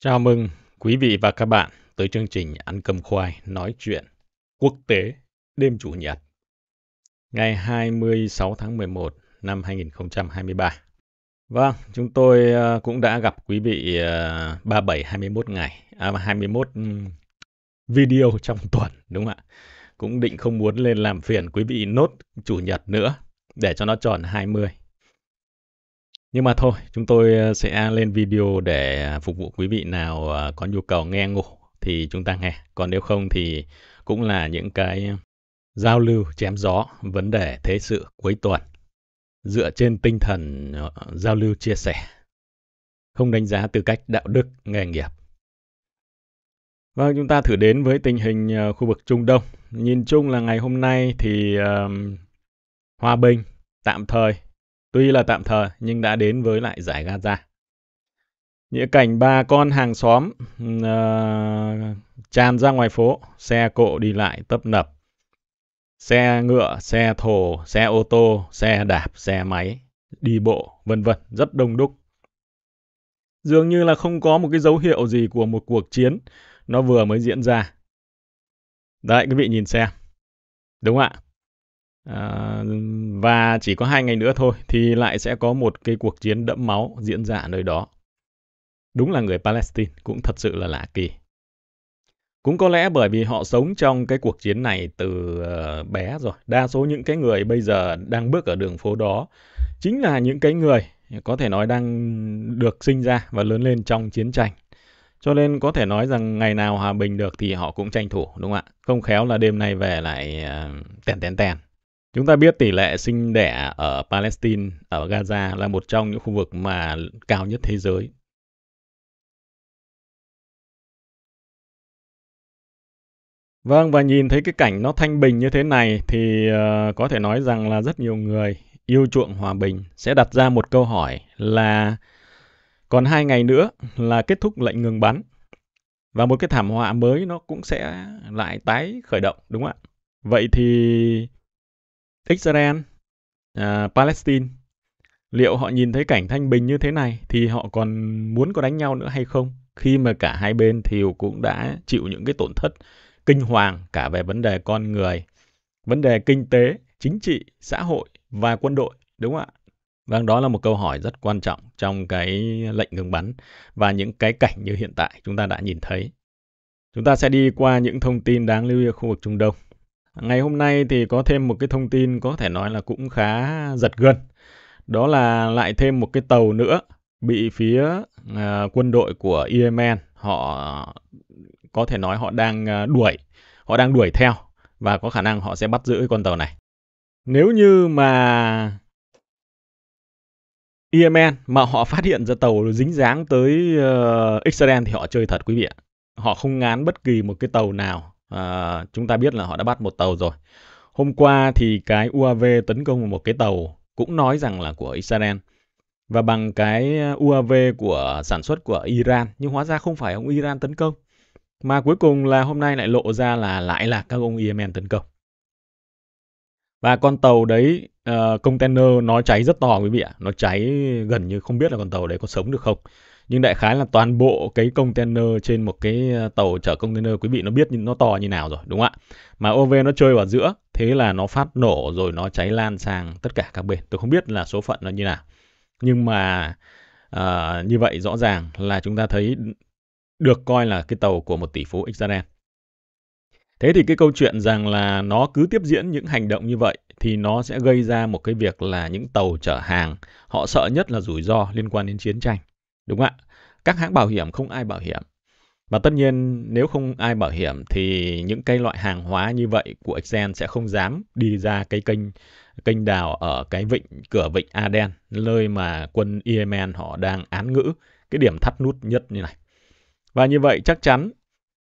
Chào mừng quý vị và các bạn tới chương trình Ăn cơm khoai nói chuyện quốc tế đêm Chủ nhật ngày 26 tháng 11 năm 2023. Vâng, chúng tôi ờ, cũng đã gặp quý vị 37 ờ, 21 ngày à 21 ừ, video trong tuần đúng không ạ? Cũng định không muốn lên làm phiền quý vị nốt chủ nhật nữa để cho nó tròn 20 nhưng mà thôi, chúng tôi ờ, sẽ lên video để à, phục vụ quý vị nào ờ, có nhu cầu nghe ngủ thì chúng ta nghe. Còn nếu không thì cũng là những cái giao lưu chém gió vấn đề thế sự cuối tuần dựa trên tinh thần ờ, giao lưu chia sẻ không đánh giá tư cách đạo đức nghề nghiệp vâng chúng ta thử đến với tình hình khu vực trung đông nhìn chung là ngày hôm nay thì uh, hòa bình tạm thời Tuy là tạm thời nhưng đã đến với lại giải Gaza. Nghĩa cảnh ba con hàng xóm uh, tràn ra ngoài phố, xe cộ đi lại tấp nập. Xe ngựa, xe thổ, xe ô tô, xe đạp, xe máy, đi bộ, vân vân, rất đông đúc. Dường như là không có một cái dấu hiệu gì của một cuộc chiến nó vừa mới diễn ra. Đấy, quý vị nhìn xem. Đúng ạ. Ờ, và chỉ có hai ngày nữa thôi thì lại sẽ có một cái cuộc chiến đẫm máu diễn ra nơi đó. Đúng là người Palestine cũng thật sự là lạ kỳ. Cũng có lẽ bởi vì họ sống trong cái cuộc chiến này từ ờ, bé rồi. Đa số những cái người bây giờ đang bước ở đường phố đó chính là những cái người có thể nói đang được sinh ra và lớn lên trong chiến tranh. Cho nên có thể nói rằng ngày nào hòa bình được thì họ cũng tranh thủ đúng không ạ? Không khéo là đêm nay về lại ờ, tèn tèn tèn Chúng ta biết tỷ lệ sinh đẻ ở Palestine, ở Gaza là một trong những khu vực mà cao nhất thế giới. Vâng, và nhìn thấy cái cảnh nó thanh bình như thế này thì ờ, có thể nói rằng là rất nhiều người yêu chuộng hòa bình sẽ đặt ra một câu hỏi là còn hai ngày nữa là kết thúc lệnh ngừng bắn và một cái thảm họa mới nó cũng sẽ lại tái khởi động đúng không ạ? Vậy thì Israel, à, Palestine, liệu họ nhìn thấy cảnh thanh bình như thế này thì họ còn muốn có đánh nhau nữa hay không? Khi mà cả hai bên đều cũng đã chịu những cái tổn thất kinh hoàng cả về vấn đề con người, vấn đề kinh tế, chính trị, xã hội và quân đội, đúng không ạ? Vâng, đó là một câu hỏi rất quan trọng trong cái lệnh ngừng bắn và những cái cảnh như hiện tại chúng ta đã nhìn thấy. Chúng ta sẽ đi qua những thông tin đáng lưu ý ở khu vực Trung Đông. Ngày hôm nay thì có thêm một cái thông tin có thể nói là cũng khá giật gân. Đó là lại thêm một cái tàu nữa bị phía uh, quân đội của Yemen họ có thể nói họ đang à, đuổi, họ đang đuổi theo và có khả năng họ sẽ bắt giữ con tàu này. Nếu như mà Yemen mà họ phát hiện ra tàu dính dáng tới uh, Israel thì họ chơi thật quý vị ạ. Họ không ngán bất kỳ một cái tàu nào à, chúng ta biết là họ đã bắt một tàu rồi. Hôm qua thì cái UAV tấn công một cái tàu cũng nói rằng là của Israel và bằng cái UAV của sản xuất của Iran nhưng hóa ra không phải ông Iran tấn công mà cuối cùng là hôm nay lại lộ ra là lại là các ông Yemen tấn công. Và con tàu đấy, uh, container nó cháy rất to quý vị ạ. Nó cháy gần như không biết là con tàu đấy có sống được không nhưng đại khái là toàn bộ cái container trên một cái ờ, tàu chở container quý vị nó biết nó to như nào rồi đúng không ạ mà OV nó chơi vào giữa thế là nó phát nổ rồi nó cháy lan sang tất cả các bên tôi không biết là số phận nó như nào nhưng mà à, như vậy rõ ràng là chúng ta thấy được coi là cái tàu của một tỷ phú Israel Thế thì cái câu chuyện rằng là nó cứ tiếp diễn những hành động như vậy thì nó sẽ gây ra một cái việc là những tàu chở hàng họ sợ nhất là rủi ro liên quan đến chiến tranh. Đúng không ạ. Các hãng bảo hiểm không ai bảo hiểm. Và tất nhiên nếu không ai bảo hiểm thì những cái loại hàng hóa như vậy của Exxon sẽ không dám đi ra cái kênh kênh đào ở cái vịnh cửa vịnh Aden nơi mà quân Yemen họ đang án ngữ cái điểm thắt nút nhất như này. Và như vậy chắc chắn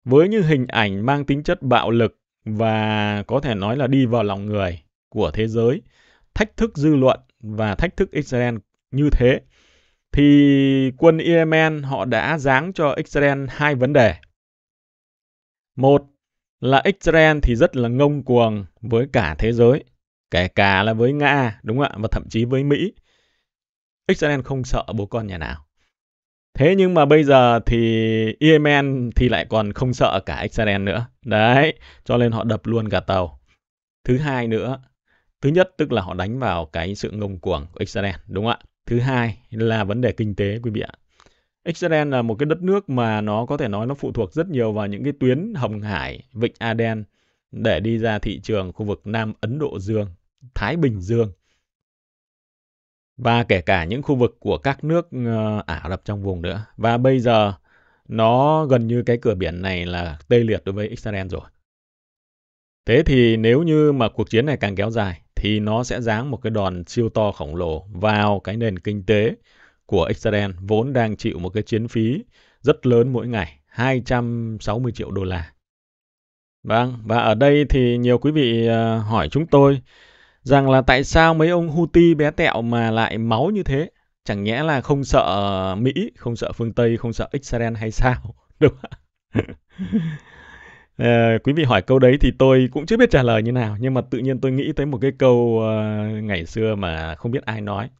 với những hình ảnh mang tính chất bạo lực và có thể nói là đi vào lòng người của thế giới, thách thức dư luận và thách thức Israel như thế thì quân Yemen họ đã giáng cho Israel hai vấn đề. Một là Israel thì rất là ngông cuồng với cả thế giới, kể cả là với Nga, đúng không ạ, và thậm chí với Mỹ. Israel không sợ bố con nhà nào. Thế nhưng mà bây giờ thì Yemen thì lại còn không sợ cả Israel nữa. Đấy, cho nên họ đập luôn cả tàu. Thứ hai nữa, thứ nhất tức là họ đánh vào cái sự ngông cuồng của Israel, đúng không ạ? Thứ hai là vấn đề kinh tế quý vị ạ. Israel là một cái đất nước mà nó có thể nói nó phụ thuộc rất nhiều vào những cái tuyến Hồng Hải, Vịnh Aden để đi ra thị trường khu vực Nam Ấn Độ Dương, Thái Bình Dương và kể cả những khu vực của các nước ờ, Ả Rập trong vùng nữa. Và bây giờ nó gần như cái cửa biển này là tê liệt đối với Israel rồi. Thế thì nếu như mà cuộc chiến này càng kéo dài thì nó sẽ giáng một cái đòn siêu to khổng lồ vào cái nền kinh tế của Israel vốn đang chịu một cái chiến phí rất lớn mỗi ngày, 260 triệu đô la. Vâng, và ở đây thì nhiều quý vị ờ, hỏi chúng tôi rằng là tại sao mấy ông Houthi bé tẹo mà lại máu như thế? Chẳng nhẽ là không sợ Mỹ, không sợ phương Tây, không sợ Israel hay sao? Đúng không À, quý vị hỏi câu đấy thì tôi cũng chưa biết trả lời như nào nhưng mà tự nhiên tôi nghĩ tới một cái câu uh, ngày xưa mà không biết ai nói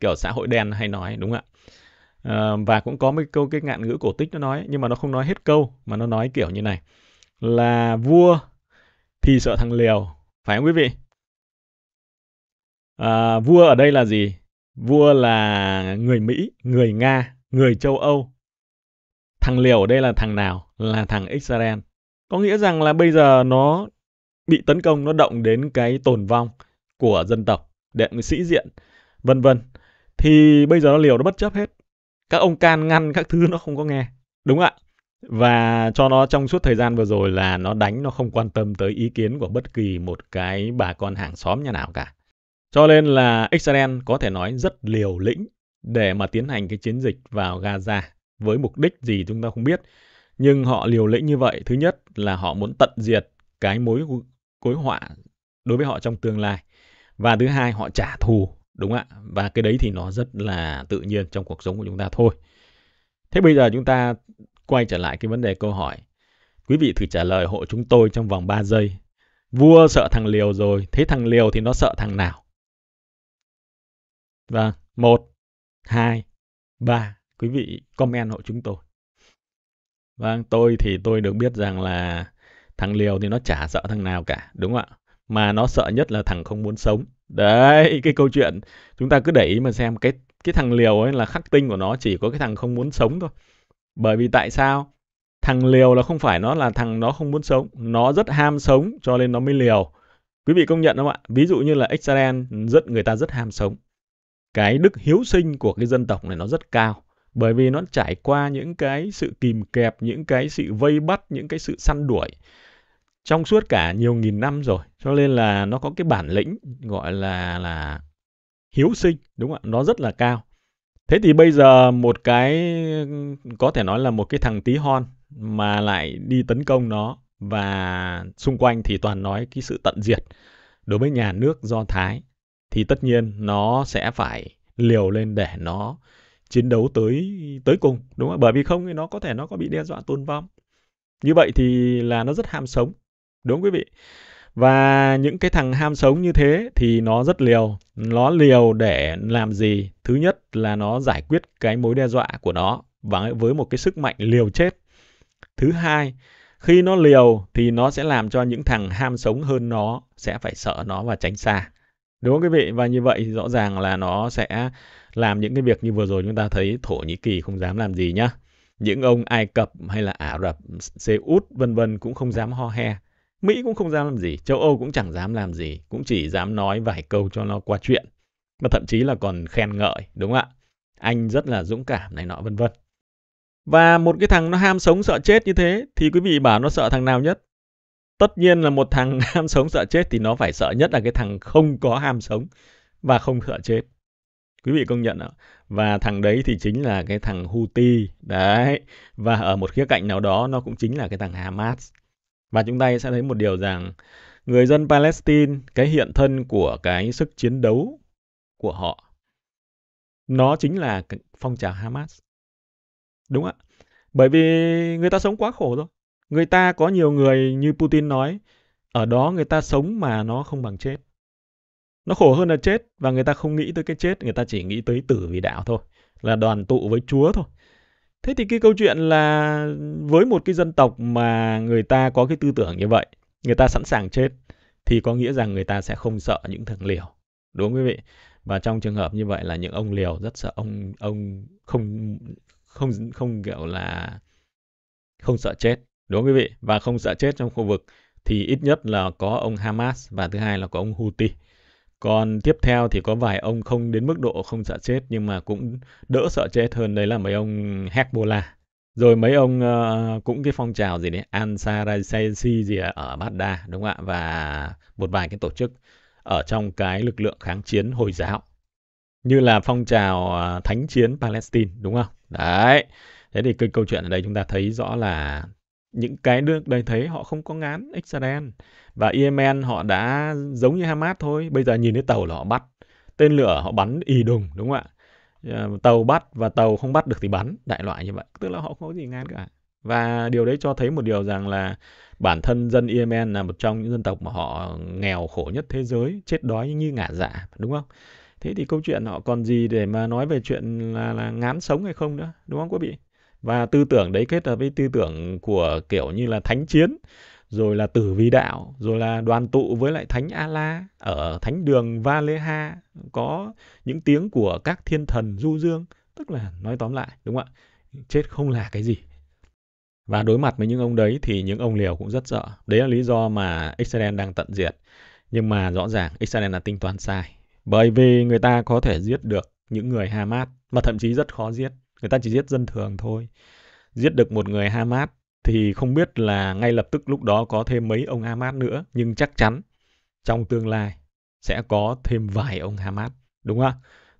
kiểu xã hội đen hay nói đúng không ạ uh, và cũng có mấy câu cái ngạn ngữ cổ tích nó nói nhưng mà nó không nói hết câu mà nó nói kiểu như này là vua thì sợ thằng liều phải không quý vị uh, vua ở đây là gì vua là người mỹ người nga người châu âu thằng liều ở đây là thằng nào là thằng israel có nghĩa rằng là bây giờ nó bị tấn công, nó động đến cái tồn vong của dân tộc, đệm sĩ diện, vân vân. Thì bây giờ nó liều nó bất chấp hết. Các ông can ngăn các thứ nó không có nghe. Đúng ạ. Và cho nó trong suốt thời gian vừa rồi là nó đánh, nó không quan tâm tới ý kiến của bất kỳ một cái bà con hàng xóm nhà nào cả. Cho nên là Israel có thể nói rất liều lĩnh để mà tiến hành cái chiến dịch vào Gaza với mục đích gì chúng ta không biết nhưng họ liều lĩnh như vậy thứ nhất là họ muốn tận diệt cái mối cối họa đối với họ trong tương lai và thứ hai họ trả thù đúng ạ và cái đấy thì nó rất là tự nhiên trong cuộc sống của chúng ta thôi thế bây giờ chúng ta quay trở lại cái vấn đề câu hỏi quý vị thử trả lời hộ chúng tôi trong vòng 3 giây vua sợ thằng liều rồi thế thằng liều thì nó sợ thằng nào và vâng, một hai ba quý vị comment hộ chúng tôi Vâng, tôi thì tôi được biết rằng là thằng liều thì nó chả sợ thằng nào cả, đúng không ạ? Mà nó sợ nhất là thằng không muốn sống. Đấy, cái câu chuyện chúng ta cứ để ý mà xem cái cái thằng liều ấy là khắc tinh của nó chỉ có cái thằng không muốn sống thôi. Bởi vì tại sao? Thằng liều là không phải nó là thằng nó không muốn sống, nó rất ham sống cho nên nó mới liều. Quý vị công nhận không ạ? Ví dụ như là Israel rất người ta rất ham sống. Cái đức hiếu sinh của cái dân tộc này nó rất cao bởi vì nó trải qua những cái sự kìm kẹp những cái sự vây bắt những cái sự săn đuổi trong suốt cả nhiều nghìn năm rồi cho nên là nó có cái bản lĩnh gọi là là hiếu sinh đúng không ạ nó rất là cao thế thì bây giờ một cái có thể nói là một cái thằng tí hon mà lại đi tấn công nó và xung quanh thì toàn nói cái sự tận diệt đối với nhà nước do thái thì tất nhiên nó sẽ phải liều lên để nó chiến đấu tới tới cùng đúng không bởi vì không thì nó có thể nó có bị đe dọa tôn vong như vậy thì là nó rất ham sống đúng không, quý vị và những cái thằng ham sống như thế thì nó rất liều nó liều để làm gì thứ nhất là nó giải quyết cái mối đe dọa của nó và với một cái sức mạnh liều chết thứ hai khi nó liều thì nó sẽ làm cho những thằng ham sống hơn nó sẽ phải sợ nó và tránh xa đúng không quý vị và như vậy rõ ràng là nó sẽ làm những cái việc như vừa rồi chúng ta thấy Thổ Nhĩ Kỳ không dám làm gì nhá. Những ông Ai Cập hay là Ả Rập, Xê Út vân vân cũng không dám ho he. Mỹ cũng không dám làm gì, châu Âu cũng chẳng dám làm gì, cũng chỉ dám nói vài câu cho nó qua chuyện. Mà thậm chí là còn khen ngợi, đúng không ạ? Anh rất là dũng cảm này nọ vân vân. Và một cái thằng nó ham sống sợ chết như thế thì quý vị bảo nó sợ thằng nào nhất? Tất nhiên là một thằng ham sống sợ chết thì nó phải sợ nhất là cái thằng không có ham sống và không sợ chết quý vị công nhận ạ và thằng đấy thì chính là cái thằng Houthi đấy và ở một khía cạnh nào đó nó cũng chính là cái thằng Hamas và chúng ta sẽ thấy một điều rằng người dân Palestine cái hiện thân của cái sức chiến đấu của họ nó chính là phong trào Hamas đúng ạ bởi vì người ta sống quá khổ rồi người ta có nhiều người như Putin nói ở đó người ta sống mà nó không bằng chết nó khổ hơn là chết và người ta không nghĩ tới cái chết, người ta chỉ nghĩ tới tử vì đạo thôi, là đoàn tụ với Chúa thôi. Thế thì cái câu chuyện là với một cái dân tộc mà người ta có cái tư tưởng như vậy, người ta sẵn sàng chết thì có nghĩa rằng người ta sẽ không sợ những thằng liều. Đúng không quý vị? Và trong trường hợp như vậy là những ông liều rất sợ ông ông không không không kiểu là không sợ chết, đúng không quý vị? Và không sợ chết trong khu vực thì ít nhất là có ông Hamas và thứ hai là có ông Houthi. Còn tiếp theo thì có vài ông không đến mức độ không sợ chết nhưng mà cũng đỡ sợ chết hơn đấy là mấy ông Hezbollah. Rồi mấy ông uh, cũng cái phong trào gì đấy, Ansar al-Sisi gì ở Baghdad đúng không ạ? Và một vài cái tổ chức ở trong cái lực lượng kháng chiến Hồi giáo. Như là phong trào uh, thánh chiến Palestine đúng không? Đấy. Thế thì cái câu chuyện ở đây chúng ta thấy rõ là những cái nước đây thấy họ không có ngán Israel và Yemen họ đã giống như Hamas thôi bây giờ nhìn thấy tàu là họ bắt tên lửa họ bắn ì đùng đúng không ạ ờ, tàu bắt và tàu không bắt được thì bắn đại loại như vậy tức là họ không có gì ngán cả và điều đấy cho thấy một điều rằng là bản thân dân Yemen là một trong những dân tộc mà họ nghèo khổ nhất thế giới chết đói như ngả dạ đúng không thế thì câu chuyện họ còn gì để mà nói về chuyện là, là ngán sống hay không nữa đúng không quý vị và tư tưởng đấy kết hợp với tư tưởng của kiểu như là thánh chiến rồi là tử vi đạo rồi là đoàn tụ với lại thánh a la ở thánh đường valeha có những tiếng của các thiên thần du dương tức là nói tóm lại đúng không ạ chết không là cái gì và đối mặt với những ông đấy thì những ông liều cũng rất sợ đấy là lý do mà israel đang tận diệt nhưng mà rõ ràng israel là tính toán sai bởi vì người ta có thể giết được những người hamas mà thậm chí rất khó giết người ta chỉ giết dân thường thôi giết được một người Hamas thì không biết là ngay lập tức lúc đó có thêm mấy ông Hamas nữa nhưng chắc chắn trong tương lai sẽ có thêm vài ông Hamas đúng không?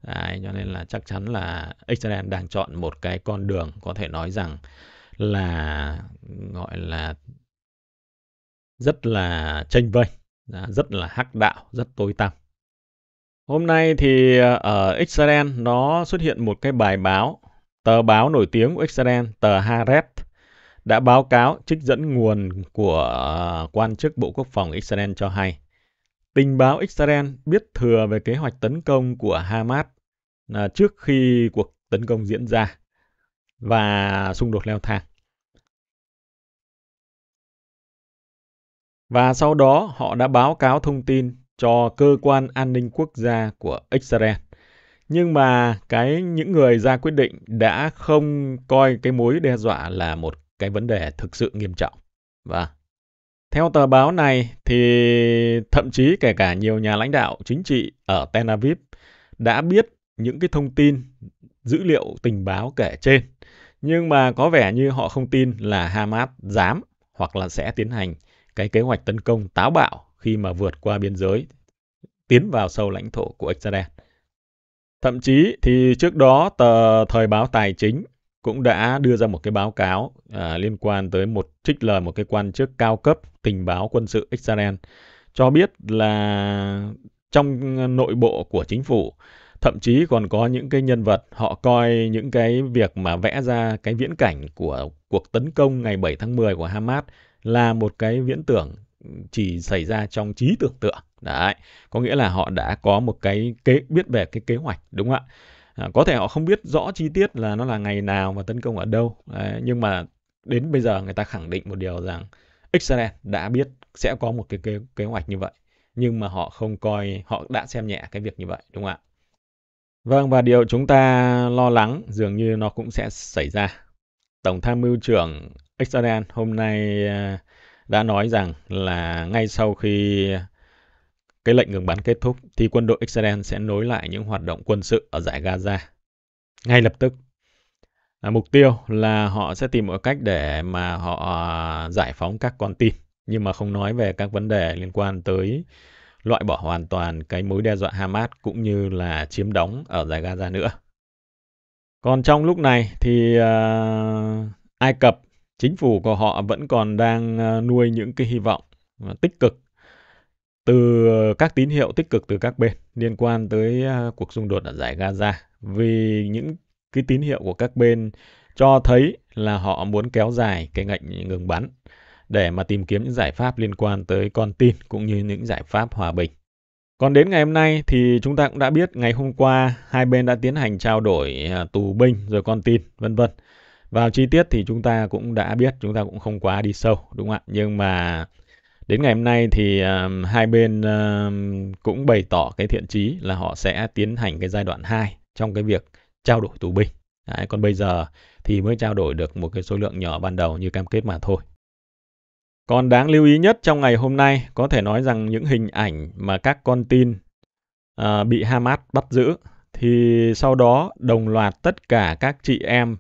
Đấy, cho nên là chắc chắn là Israel đang chọn một cái con đường có thể nói rằng là gọi là rất là tranh vênh, à, rất là hắc đạo, rất tối tăm. Hôm nay thì ờ, ở Israel nó xuất hiện một cái bài báo Tờ báo nổi tiếng của Israel, tờ Haaretz, đã báo cáo trích dẫn nguồn của ờ, quan chức Bộ Quốc phòng Israel cho hay. Tình báo Israel biết thừa về kế hoạch tấn công của Hamas ờ, trước khi cuộc tấn công diễn ra và xung đột leo thang. Và sau đó họ đã báo cáo thông tin cho cơ quan an ninh quốc gia của Israel nhưng mà cái những người ra quyết định đã không coi cái mối đe dọa là một cái vấn đề thực sự nghiêm trọng và theo tờ báo này thì thậm chí kể cả nhiều nhà lãnh đạo chính trị ở Tel Aviv đã biết những cái thông tin dữ liệu tình báo kể trên nhưng mà có vẻ như họ không tin là Hamas dám hoặc là sẽ tiến hành cái kế hoạch tấn công táo bạo khi mà vượt qua biên giới tiến vào sâu lãnh thổ của Israel. Thậm chí thì trước đó tờ Thời báo Tài chính cũng đã đưa ra một cái báo cáo à, liên quan tới một trích lời một cái quan chức cao cấp tình báo quân sự Israel cho biết là trong nội bộ của chính phủ thậm chí còn có những cái nhân vật họ coi những cái việc mà vẽ ra cái viễn cảnh của cuộc tấn công ngày 7 tháng 10 của Hamas là một cái viễn tưởng chỉ xảy ra trong trí tưởng tượng Đấy, có nghĩa là họ đã có một cái kế biết về cái kế hoạch đúng không ạ? À, có thể họ không biết rõ chi tiết là nó là ngày nào và tấn công ở đâu, Đấy, nhưng mà đến bây giờ người ta khẳng định một điều rằng Israel đã biết sẽ có một cái kế, kế hoạch như vậy, nhưng mà họ không coi họ đã xem nhẹ cái việc như vậy đúng không ạ? Vâng và điều chúng ta lo lắng dường như nó cũng sẽ xảy ra. Tổng tham mưu trưởng Israel hôm nay à, đã nói rằng là ngay sau khi cái lệnh ngừng bắn kết thúc thì quân đội Israel sẽ nối lại những hoạt động quân sự ở giải Gaza. Ngay lập tức, à, mục tiêu là họ sẽ tìm mọi cách để mà họ à, giải phóng các con tin nhưng mà không nói về các vấn đề liên quan tới loại bỏ hoàn toàn cái mối đe dọa Hamas cũng như là chiếm đóng ở giải Gaza nữa. Còn trong lúc này thì uh, Ai Cập, chính phủ của họ vẫn còn đang à, nuôi những cái hy vọng tích cực từ ờ, các tín hiệu tích cực từ các bên liên quan tới ờ, cuộc xung đột ở giải Gaza vì những cái tín hiệu của các bên cho thấy là họ muốn kéo dài cái ngạnh ngừng bắn để mà tìm kiếm những giải pháp liên quan tới con tin cũng như những giải pháp hòa bình. Còn đến ngày hôm nay thì chúng ta cũng đã biết ngày hôm qua hai bên đã tiến hành trao đổi ờ, tù binh rồi con tin vân vân. Vào chi tiết thì chúng ta cũng đã biết, chúng ta cũng không quá đi sâu đúng không ạ? Nhưng mà đến ngày hôm nay thì um, hai bên um, cũng bày tỏ cái thiện chí là họ sẽ tiến hành cái giai đoạn 2 trong cái việc trao đổi tù binh. Đấy, còn bây giờ thì mới trao đổi được một cái số lượng nhỏ ban đầu như cam kết mà thôi. Còn đáng lưu ý nhất trong ngày hôm nay có thể nói rằng những hình ảnh mà các con tin uh, bị Hamas bắt giữ thì sau đó đồng loạt tất cả các chị em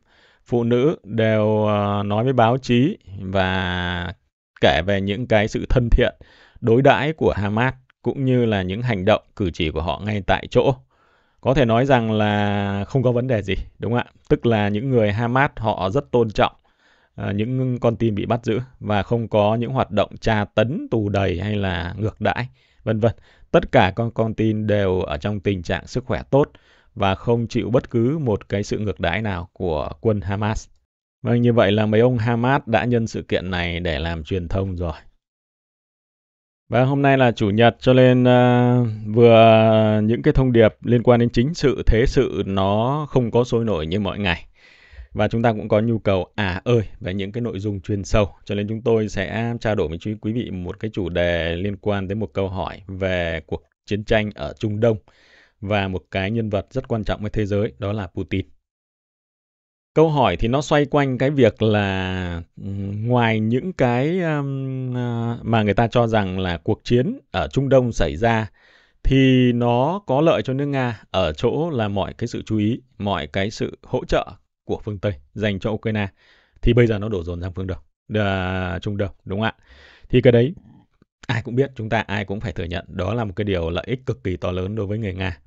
phụ nữ đều uh, nói với báo chí và kể về những cái sự thân thiện, đối đãi của Hamas cũng như là những hành động cử chỉ của họ ngay tại chỗ. Có thể nói rằng là không có vấn đề gì, đúng không ạ? Tức là những người Hamas họ rất tôn trọng uh, những con tin bị bắt giữ và không có những hoạt động tra tấn, tù đầy hay là ngược đãi, vân vân. Tất cả con con tin đều ở trong tình trạng sức khỏe tốt và không chịu bất cứ một cái sự ngược đãi nào của quân Hamas. Vâng, như vậy là mấy ông Hamas đã nhân sự kiện này để làm truyền thông rồi. Và vâng, hôm nay là chủ nhật cho nên uh, vừa những cái thông điệp liên quan đến chính sự, thế sự nó không có sôi nổi như mọi ngày. Và chúng ta cũng có nhu cầu à ơi về những cái nội dung chuyên sâu. Cho nên chúng tôi sẽ trao đổi với quý vị một cái chủ đề liên quan đến một câu hỏi về cuộc chiến tranh ở Trung Đông và một cái nhân vật rất quan trọng với thế giới đó là Putin câu hỏi thì nó xoay quanh cái việc là ừ, ngoài những cái à, mà người ta cho rằng là cuộc chiến ở Trung Đông xảy ra thì nó có lợi cho nước Nga ở chỗ là mọi cái sự chú ý, mọi cái sự hỗ trợ của phương Tây dành cho Ukraine thì bây giờ nó đổ dồn sang phương Đông, Trung Đông đúng không ạ? Thì cái đấy ai cũng biết, chúng ta ai cũng phải thừa nhận đó là một cái điều lợi ích cực kỳ to lớn đối với người Nga.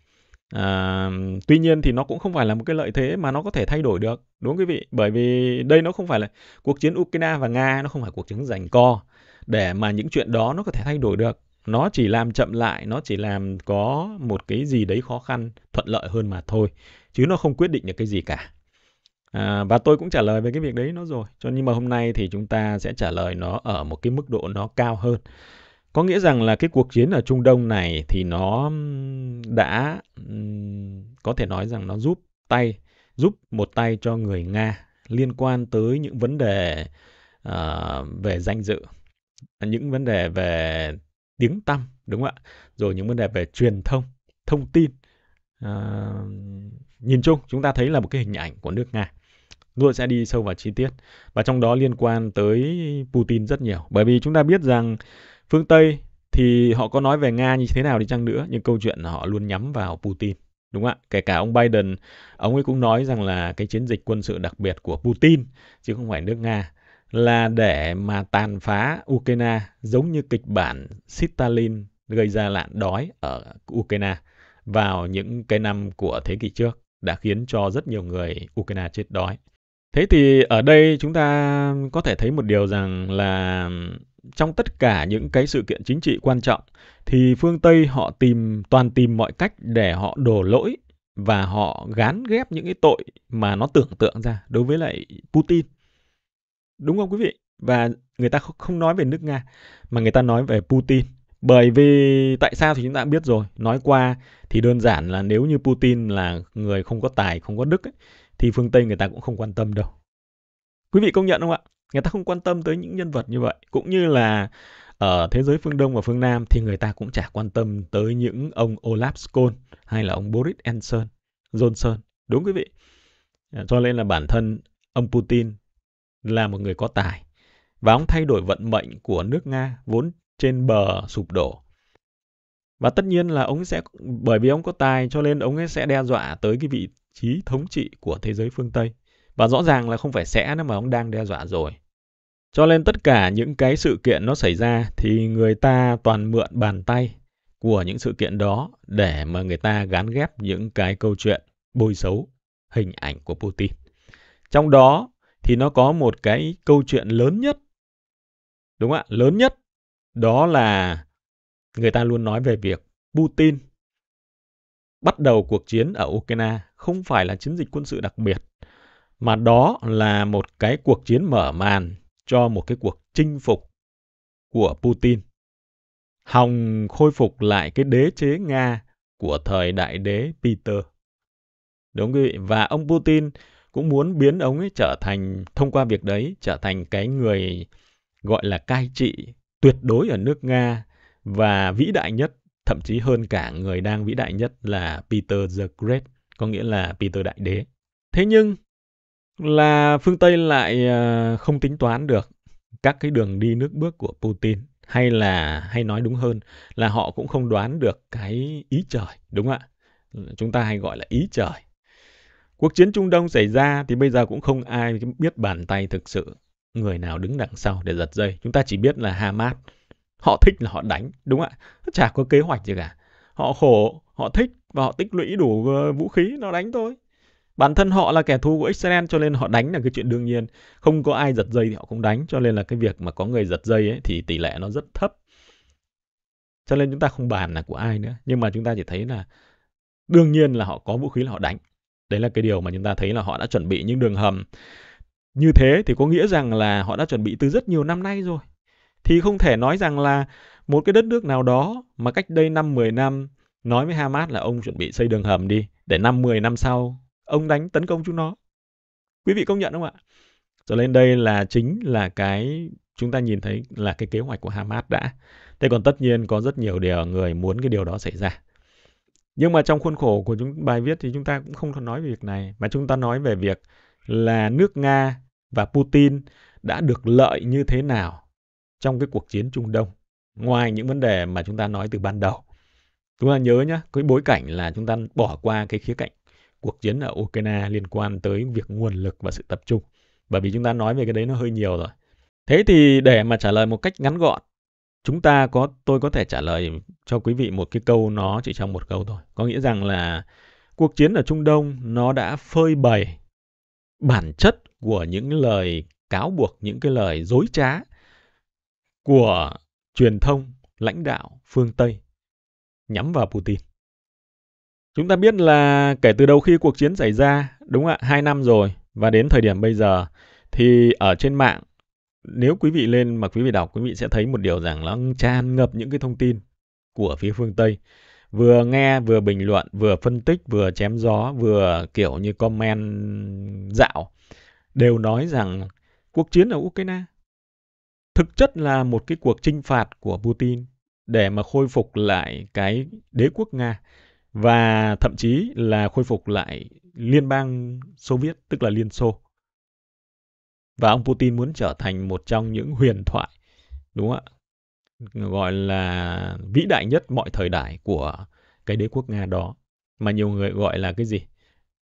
À, tuy nhiên thì nó cũng không phải là một cái lợi thế mà nó có thể thay đổi được đúng không quý vị bởi vì đây nó không phải là cuộc chiến Ukraine và Nga nó không phải cuộc chiến giành co để mà những chuyện đó nó có thể thay đổi được nó chỉ làm chậm lại nó chỉ làm có một cái gì đấy khó khăn thuận lợi hơn mà thôi chứ nó không quyết định được cái gì cả à, và tôi cũng trả lời về cái việc đấy nó rồi cho nhưng mà hôm nay thì chúng ta sẽ trả lời nó ở một cái mức độ nó cao hơn có nghĩa rằng là cái cuộc chiến ở Trung Đông này thì nó đã có thể nói rằng nó giúp tay, giúp một tay cho người Nga liên quan tới những vấn đề uh, về danh dự, những vấn đề về tiếng tăm, đúng không ạ? Rồi những vấn đề về truyền thông, thông tin. Uh, nhìn chung chúng ta thấy là một cái hình ảnh của nước Nga. Tôi sẽ đi sâu vào chi tiết và trong đó liên quan tới Putin rất nhiều bởi vì chúng ta biết rằng phương tây thì họ có nói về nga như thế nào đi chăng nữa nhưng câu chuyện họ luôn nhắm vào putin đúng không ạ kể cả ông biden ông ấy cũng nói rằng là cái chiến dịch quân sự đặc biệt của putin chứ không phải nước nga là để mà tàn phá ukraine giống như kịch bản stalin gây ra nạn đói ở ukraine vào những cái năm của thế kỷ trước đã khiến cho rất nhiều người ukraine chết đói Thế thì ở đây chúng ta có thể thấy một điều rằng là trong tất cả những cái sự kiện chính trị quan trọng thì phương Tây họ tìm toàn tìm mọi cách để họ đổ lỗi và họ gán ghép những cái tội mà nó tưởng tượng ra đối với lại Putin. Đúng không quý vị? Và người ta không nói về nước Nga mà người ta nói về Putin. Bởi vì tại sao thì chúng ta biết rồi, nói qua thì đơn giản là nếu như Putin là người không có tài, không có đức ấy, thì phương Tây người ta cũng không quan tâm đâu. Quý vị công nhận không ạ? Người ta không quan tâm tới những nhân vật như vậy. Cũng như là ở ờ, thế giới phương Đông và phương Nam thì người ta cũng chả quan tâm tới những ông Olaf Scholz hay là ông Boris Johnson. Johnson. Đúng quý vị. À, cho nên là bản thân ông Putin là một người có tài. Và ông thay đổi vận mệnh của nước Nga vốn trên bờ sụp đổ. Và tất nhiên là ông sẽ, bởi vì ông có tài cho nên ông ấy sẽ đe dọa tới cái vị trí thống trị của thế giới phương Tây. Và rõ ràng là không phải sẽ nữa mà ông đang đe dọa rồi. Cho nên tất cả những cái sự kiện nó xảy ra thì người ta toàn mượn bàn tay của những sự kiện đó để mà người ta gán ghép những cái câu chuyện bôi xấu hình ảnh của Putin. Trong đó thì nó có một cái câu chuyện lớn nhất. Đúng ạ, lớn nhất đó là người ta luôn nói về việc Putin bắt đầu cuộc chiến ở Ukraine không phải là chiến dịch quân sự đặc biệt, mà đó là một cái cuộc chiến mở màn cho một cái cuộc chinh phục của Putin. Hòng khôi phục lại cái đế chế Nga của thời đại đế Peter. Đúng quý vị, và ông Putin cũng muốn biến ông ấy trở thành, thông qua việc đấy, trở thành cái người gọi là cai trị tuyệt đối ở nước Nga và vĩ đại nhất, thậm chí hơn cả người đang vĩ đại nhất là Peter the Great có nghĩa là Peter Đại Đế. Thế nhưng là phương Tây lại ờ, không tính toán được các cái đường đi nước bước của Putin hay là hay nói đúng hơn là họ cũng không đoán được cái ý trời đúng không ạ chúng ta hay gọi là ý trời cuộc chiến trung đông xảy ra thì bây giờ cũng không ai biết bàn tay thực sự người nào đứng đằng sau để giật dây chúng ta chỉ biết là hamas họ thích là họ đánh đúng không ạ chả có kế hoạch gì cả họ khổ họ thích và họ tích lũy đủ ờ, vũ khí nó đánh thôi bản thân họ là kẻ thù của Israel cho nên họ đánh là cái chuyện đương nhiên không có ai giật dây thì họ cũng đánh cho nên là cái việc mà có người giật dây ấy, thì tỷ lệ nó rất thấp cho nên chúng ta không bàn là của ai nữa nhưng mà chúng ta chỉ thấy là đương nhiên là họ có vũ khí là họ đánh đấy là cái điều mà chúng ta thấy là họ đã chuẩn bị những đường hầm như thế thì có nghĩa rằng là họ đã chuẩn bị từ rất nhiều năm nay rồi thì không thể nói rằng là một cái đất nước nào đó mà cách đây năm 10 năm nói với Hamas là ông chuẩn bị xây đường hầm đi để năm 10 năm sau ông đánh tấn công chúng nó. Quý vị công nhận không ạ? Rồi lên đây là chính là cái chúng ta nhìn thấy là cái kế hoạch của Hamas đã. Thế còn tất nhiên có rất nhiều điều người muốn cái điều đó xảy ra. Nhưng mà trong khuôn khổ của chúng bài viết thì chúng ta cũng không nói về việc này mà chúng ta nói về việc là nước Nga và Putin đã được lợi như thế nào trong cái cuộc chiến Trung Đông ngoài những vấn đề mà chúng ta nói từ ban đầu Chúng ta nhớ nhé, cái bối cảnh là chúng ta bỏ qua cái khía cạnh cuộc chiến ở Ukraine liên quan tới việc nguồn lực và sự tập trung. Bởi vì chúng ta nói về cái đấy nó hơi nhiều rồi. Thế thì để mà trả lời một cách ngắn gọn, chúng ta có tôi có thể trả lời cho quý vị một cái câu nó chỉ trong một câu thôi. Có nghĩa rằng là cuộc chiến ở Trung Đông nó đã phơi bày bản chất của những lời cáo buộc, những cái lời dối trá của truyền thông, lãnh đạo phương Tây nhắm vào Putin. Chúng ta biết là kể từ đầu khi cuộc chiến xảy ra, đúng ạ, 2 năm rồi và đến thời điểm bây giờ thì ở trên mạng nếu quý vị lên mà quý vị đọc quý vị sẽ thấy một điều rằng nó tràn ngập những cái thông tin của phía phương Tây. Vừa nghe, vừa bình luận, vừa phân tích, vừa chém gió, vừa kiểu như comment dạo đều nói rằng cuộc chiến ở Ukraine thực chất là một cái cuộc chinh phạt của Putin để mà khôi phục lại cái đế quốc Nga và thậm chí là khôi phục lại liên bang Xô Viết, tức là Liên Xô. Và ông Putin muốn trở thành một trong những huyền thoại, đúng không ạ? Gọi là vĩ đại nhất mọi thời đại của cái đế quốc Nga đó. Mà nhiều người gọi là cái gì?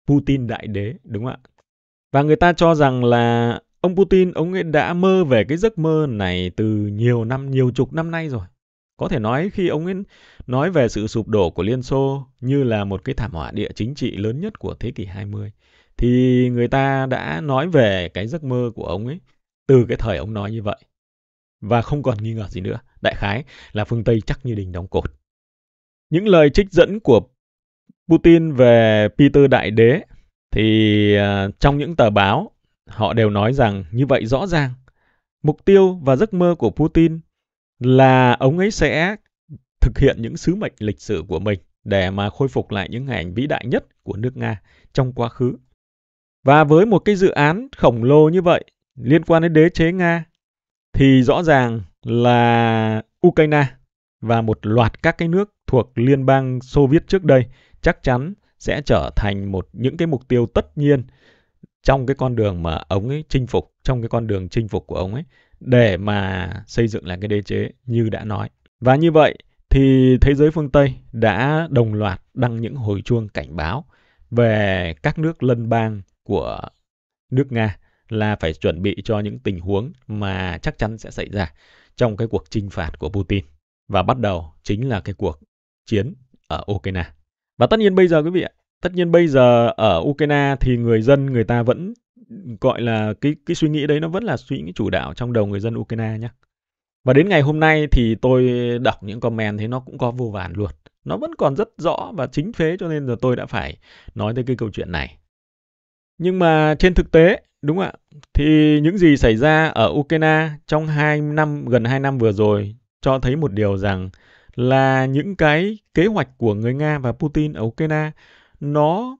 Putin đại đế, đúng không ạ? Và người ta cho rằng là ông Putin, ông ấy đã mơ về cái giấc mơ này từ nhiều năm, nhiều chục năm nay rồi. Có thể nói khi ông ấy nói về sự sụp đổ của Liên Xô như là một cái thảm họa địa chính trị lớn nhất của thế kỷ 20 thì người ta đã nói về cái giấc mơ của ông ấy từ cái thời ông nói như vậy. Và không còn nghi ngờ gì nữa, đại khái là phương Tây chắc như đình đóng cột. Những lời trích dẫn của Putin về Peter Đại Đế thì à, trong những tờ báo họ đều nói rằng như vậy rõ ràng mục tiêu và giấc mơ của Putin là ông ấy sẽ thực hiện những sứ mệnh lịch sử của mình để mà khôi phục lại những ngày ảnh vĩ đại nhất của nước Nga trong quá khứ. Và với một cái dự án khổng lồ như vậy liên quan đến đế chế Nga thì rõ ràng là Ukraine và một loạt các cái nước thuộc liên bang Xô Viết trước đây chắc chắn sẽ trở thành một những cái mục tiêu tất nhiên trong cái con đường mà ông ấy chinh phục, trong cái con đường chinh phục của ông ấy để mà xây dựng lại cái đế chế như đã nói. Và như vậy thì thế giới phương Tây đã đồng loạt đăng những hồi chuông cảnh báo về các nước lân bang của nước Nga là phải chuẩn bị cho những tình huống mà chắc chắn sẽ xảy ra trong cái cuộc chinh phạt của Putin và bắt đầu chính là cái cuộc chiến ở Ukraine. Và tất nhiên bây giờ quý vị ạ, tất nhiên bây giờ ở Ukraine thì người dân người ta vẫn gọi là cái cái suy nghĩ đấy nó vẫn là suy nghĩ chủ đạo trong đầu người dân Ukraine nhé. Và đến ngày hôm nay thì tôi đọc những comment thì nó cũng có vô vàn luôn. Nó vẫn còn rất rõ và chính thế cho nên là tôi đã phải nói tới cái câu chuyện này. Nhưng mà trên thực tế, đúng ạ, thì những gì xảy ra ở Ukraine trong hai năm, gần 2 năm vừa rồi cho thấy một điều rằng là những cái kế hoạch của người Nga và Putin ở Ukraine nó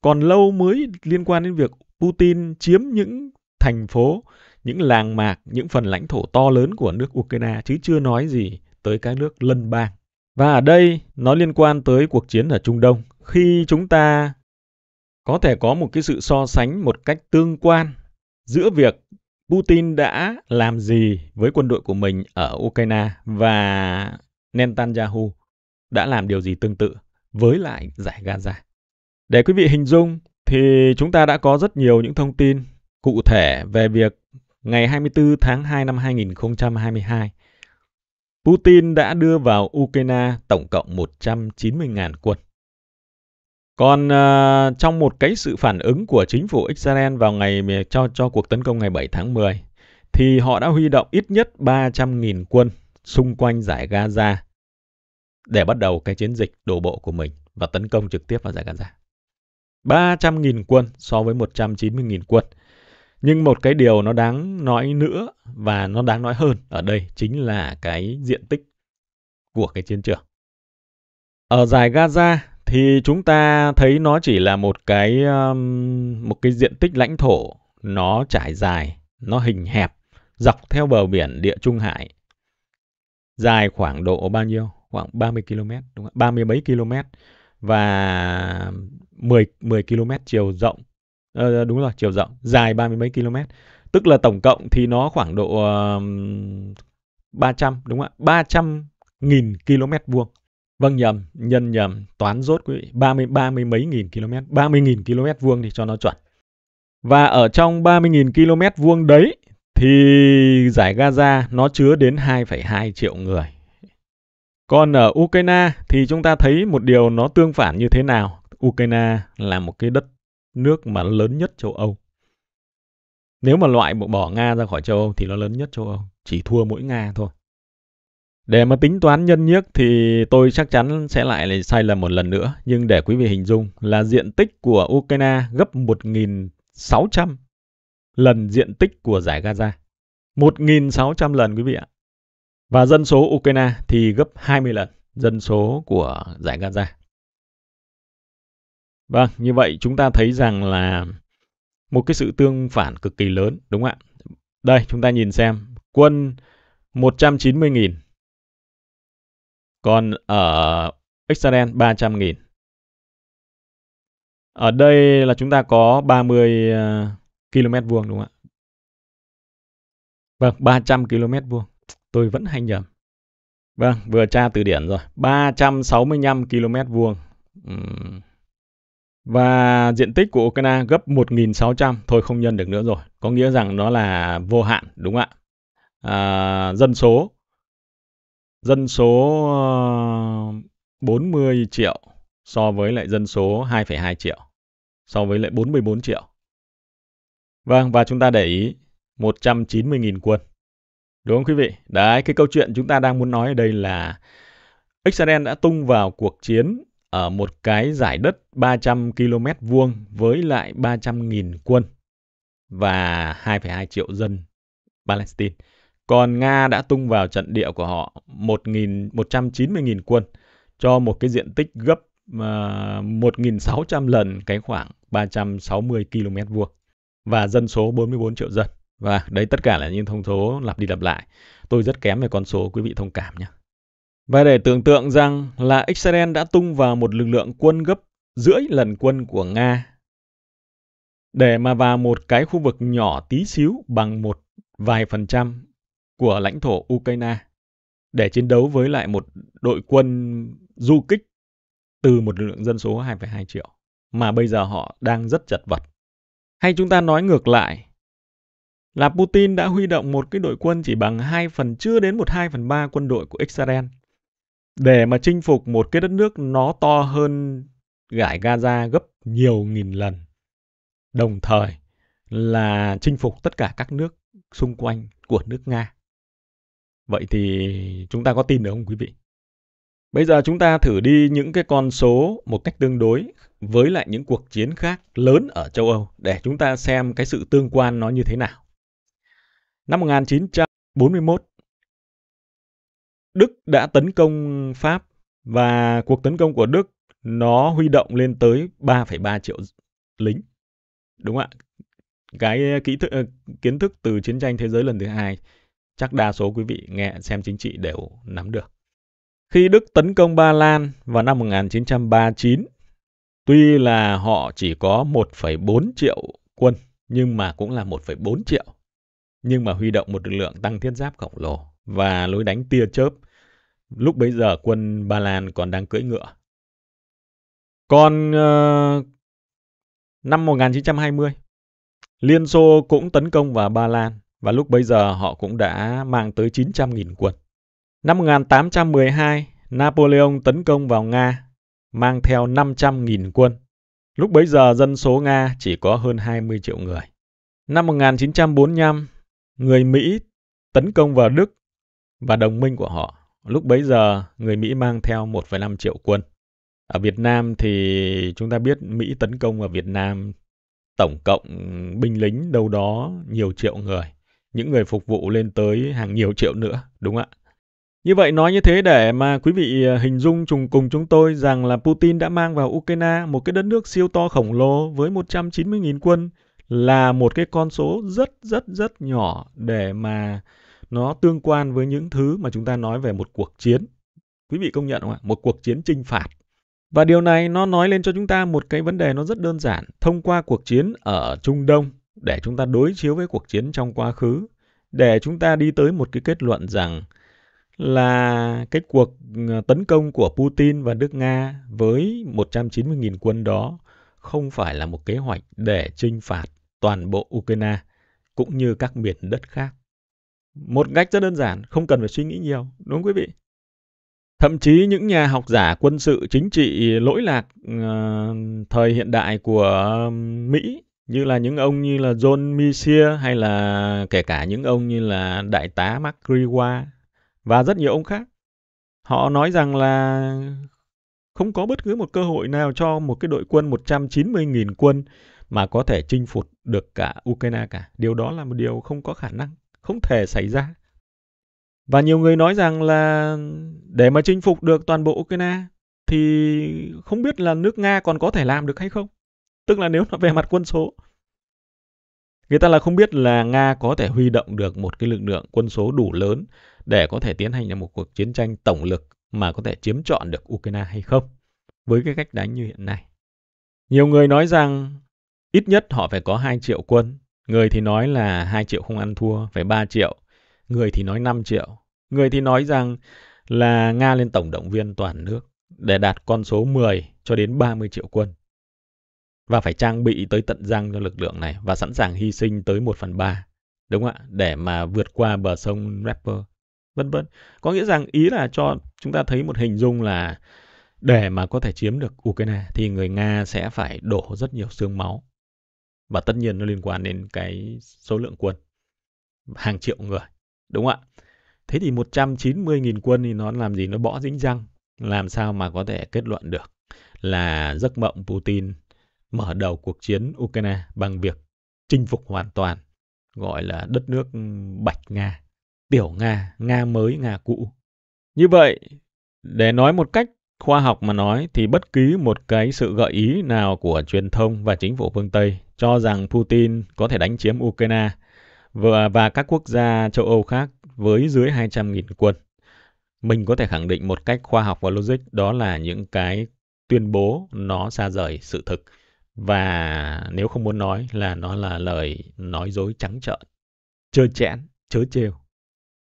còn lâu mới liên quan đến việc Putin chiếm những thành phố, những làng mạc, những phần lãnh thổ to lớn của nước Ukraine chứ chưa nói gì tới các nước lân bang. Và ở đây nó liên quan tới cuộc chiến ở Trung Đông. Khi chúng ta có thể có một cái sự so sánh một cách tương quan giữa việc Putin đã làm gì với quân đội của mình ở Ukraine và Netanyahu đã làm điều gì tương tự với lại giải Gaza. Để quý vị hình dung thì chúng ta đã có rất nhiều những thông tin cụ thể về việc ngày 24 tháng 2 năm 2022, Putin đã đưa vào Ukraine tổng cộng 190.000 quân. Còn uh, trong một cái sự phản ứng của chính phủ Israel vào ngày cho cho cuộc tấn công ngày 7 tháng 10 thì họ đã huy động ít nhất 300.000 quân xung quanh giải Gaza để bắt đầu cái chiến dịch đổ bộ của mình và tấn công trực tiếp vào giải Gaza. 300.000 quân so với 190.000 quân. Nhưng một cái điều nó đáng nói nữa và nó đáng nói hơn ở đây chính là cái diện tích của cái chiến trường. Ở giải Gaza thì chúng ta thấy nó chỉ là một cái um, một cái diện tích lãnh thổ nó trải dài, nó hình hẹp dọc theo bờ biển Địa Trung Hải. Dài khoảng độ bao nhiêu? Khoảng 30 km, đúng không? 30 mấy km và 10 10 km chiều rộng. À, đúng rồi, chiều rộng, dài ba mươi mấy km. Tức là tổng cộng thì nó khoảng độ uh, 300 đúng không ạ? 300 nghìn km vuông. Vâng nhầm, nhân nhầm, toán rốt quý vị, 30 30 mấy nghìn km, 30 nghìn km vuông thì cho nó chuẩn. Và ở trong 30 nghìn km vuông đấy thì giải Gaza nó chứa đến 2,2 triệu người. Còn ở Ukraine thì chúng ta thấy một điều nó tương phản như thế nào. Ukraine là một cái đất nước mà lớn nhất châu Âu. Nếu mà loại bỏ Nga ra khỏi châu Âu thì nó lớn nhất châu Âu, chỉ thua mỗi Nga thôi. Để mà tính toán nhân nhiếc thì tôi chắc chắn sẽ lại là sai lầm một lần nữa. Nhưng để quý vị hình dung là diện tích của Ukraine gấp 1.600 lần diện tích của giải Gaza. 1.600 lần quý vị ạ. Và dân số Ukraine thì gấp 20 lần dân số của giải Gaza. Vâng, như vậy chúng ta thấy rằng là một cái sự tương phản cực kỳ lớn, đúng không ạ? Đây, chúng ta nhìn xem, quân 190.000, còn ở Israel 300.000. Ở đây là chúng ta có 30 ờ, km vuông, đúng không ạ? Vâng, 300 km vuông tôi vẫn hay nhầm. Vâng, vừa tra từ điển rồi. 365 km vuông. Và diện tích của Ukraine gấp 1.600, thôi không nhân được nữa rồi. Có nghĩa rằng nó là vô hạn, đúng không ạ? À, dân số, dân số 40 ờ, triệu so với lại dân số 2,2 triệu, so với lại 44 triệu. Vâng, và chúng ta để ý 190.000 quân. Đúng không quý vị? Đấy, cái câu chuyện chúng ta đang muốn nói ở đây là Israel đã tung vào cuộc chiến ở một cái giải đất 300 km vuông với lại 300.000 quân và 2,2 triệu dân Palestine. Còn Nga đã tung vào trận địa của họ 1.190.000 quân cho một cái diện tích gấp ờ, uh, 1.600 lần cái khoảng 360 km vuông và dân số 44 triệu dân. Và vâng, đấy tất cả là những thông số lặp đi lặp lại. Tôi rất kém về con số, quý vị thông cảm nhé. Và để tưởng tượng rằng là Israel đã tung vào một lực lượng quân gấp rưỡi lần quân của Nga để mà vào một cái khu vực nhỏ tí xíu bằng một vài phần trăm của lãnh thổ Ukraine để chiến đấu với lại một đội quân du kích từ một lực lượng dân số 2,2 triệu mà bây giờ họ đang rất chật vật. Hay chúng ta nói ngược lại, là Putin đã huy động một cái đội quân chỉ bằng 2 phần chưa đến một 2 phần 3 quân đội của Israel để mà chinh phục một cái đất nước nó to hơn gãi Gaza gấp nhiều nghìn lần. Đồng thời là chinh phục tất cả các nước xung quanh của nước Nga. Vậy thì chúng ta có tin được không quý vị? Bây giờ chúng ta thử đi những cái con số một cách tương đối với lại những cuộc chiến khác lớn ở châu Âu để chúng ta xem cái sự tương quan nó như thế nào. Năm 1941, Đức đã tấn công Pháp và cuộc tấn công của Đức nó huy động lên tới 3,3 triệu lính. Đúng không ạ? Cái ờ, kỹ thức, ờ, kiến thức từ chiến tranh thế giới lần thứ hai chắc đa số quý vị nghe xem chính trị đều nắm được. Khi Đức tấn công Ba Lan vào năm 1939, tuy là họ chỉ có 1,4 triệu quân nhưng mà cũng là 1,4 triệu nhưng mà huy động một lực lượng tăng thiết giáp khổng lồ và lối đánh tia chớp. Lúc bấy giờ quân Ba Lan còn đang cưỡi ngựa. Còn uh, năm 1920, Liên Xô cũng tấn công vào Ba Lan và lúc bấy giờ họ cũng đã mang tới 900.000 quân. Năm 1812, Napoleon tấn công vào Nga, mang theo 500.000 quân. Lúc bấy giờ dân số Nga chỉ có hơn 20 triệu người. Năm 1945, người Mỹ tấn công vào Đức và đồng minh của họ. Lúc bấy giờ, người Mỹ mang theo 1,5 triệu quân. Ở Việt Nam thì chúng ta biết Mỹ tấn công vào Việt Nam tổng cộng binh lính đâu đó nhiều triệu người. Những người phục vụ lên tới hàng nhiều triệu nữa, đúng không ạ? Như vậy nói như thế để mà quý vị à, hình dung chung cùng chúng tôi rằng là Putin đã mang vào Ukraine một cái đất nước siêu to khổng lồ với 190.000 quân là một cái con số rất rất rất nhỏ để mà nó tương quan với những thứ mà chúng ta nói về một cuộc chiến. Quý vị công nhận không ạ? Một cuộc chiến chinh phạt. Và điều này nó nói lên cho chúng ta một cái vấn đề nó rất đơn giản. Thông qua cuộc chiến ở Trung Đông để chúng ta đối chiếu với cuộc chiến trong quá khứ, để chúng ta đi tới một cái kết luận rằng là cái cuộc ờ, tấn công của Putin và nước Nga với 190.000 quân đó không phải là một kế hoạch để chinh phạt toàn bộ Ukraine cũng như các miền đất khác. Một cách rất đơn giản, không cần phải suy nghĩ nhiều, đúng không quý vị? Thậm chí những nhà học giả quân sự chính trị lỗi lạc uh, thời hiện đại của uh, Mỹ như là những ông như là John Messier hay là kể cả những ông như là đại tá Mark Griwa và rất nhiều ông khác. Họ nói rằng là không có bất cứ một cơ hội nào cho một cái đội quân 190.000 quân mà có thể chinh phục được cả Ukraine cả. Điều đó là một điều không có khả năng, không thể xảy ra. Và nhiều người nói rằng là để mà chinh phục được toàn bộ Ukraine thì không biết là nước Nga còn có thể làm được hay không. Tức là nếu nó về mặt quân số. Người ta là không biết là Nga có thể huy động được một cái lực lượng quân số đủ lớn để có thể tiến hành một cuộc chiến tranh tổng lực mà có thể chiếm trọn được Ukraine hay không với cái cách đánh như hiện nay. Nhiều người nói rằng Ít nhất họ phải có 2 triệu quân. Người thì nói là 2 triệu không ăn thua, phải 3 triệu. Người thì nói 5 triệu. Người thì nói rằng là Nga lên tổng động viên toàn nước để đạt con số 10 cho đến 30 triệu quân. Và phải trang bị tới tận răng cho lực lượng này và sẵn sàng hy sinh tới 1 phần 3. Đúng không ạ? Để mà vượt qua bờ sông Rapper. Vân vân. Có nghĩa rằng ý là cho chúng ta thấy một hình dung là để mà có thể chiếm được Ukraine thì người Nga sẽ phải đổ rất nhiều xương máu và tất nhiên nó liên quan đến cái số lượng quân hàng triệu người đúng không ạ thế thì 190.000 quân thì nó làm gì nó bỏ dính răng làm sao mà có thể kết luận được là giấc mộng Putin mở đầu cuộc chiến Ukraine bằng việc chinh phục hoàn toàn gọi là đất nước Bạch Nga, Tiểu Nga, Nga mới, Nga cũ. Như vậy, để nói một cách khoa học mà nói thì bất cứ một cái sự gợi ý nào của truyền thông và chính phủ phương Tây cho rằng Putin có thể đánh chiếm Ukraine và, và các quốc gia châu Âu khác với dưới 200.000 quân. Mình có thể khẳng định một cách khoa học và logic đó là những cái tuyên bố nó xa rời sự thực và nếu không muốn nói là nó là lời nói dối trắng trợn, chơi chẽn, chớ trêu.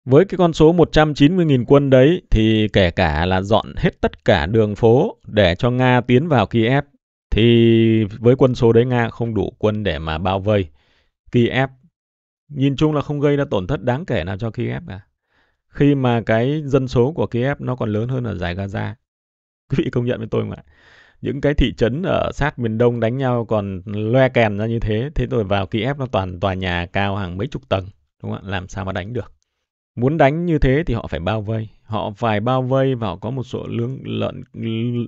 Với cái con số 190.000 quân đấy thì kể cả là dọn hết tất cả đường phố để cho Nga tiến vào Kiev thì với quân số đấy Nga không đủ quân để mà bao vây Kiev. Nhìn chung là không gây ra tổn thất đáng kể nào cho Kiev cả. Khi mà cái dân số của Kiev nó còn lớn hơn ở giải Gaza. Quý vị công nhận với tôi không ạ? Những cái thị trấn ở sát miền đông đánh nhau còn loe kèn ra như thế, thế rồi vào Kiev nó toàn tòa nhà cao hàng mấy chục tầng, đúng không ạ? Làm sao mà đánh được? Muốn đánh như thế thì họ phải bao vây. Họ phải bao vây và họ có một số lượng lợn,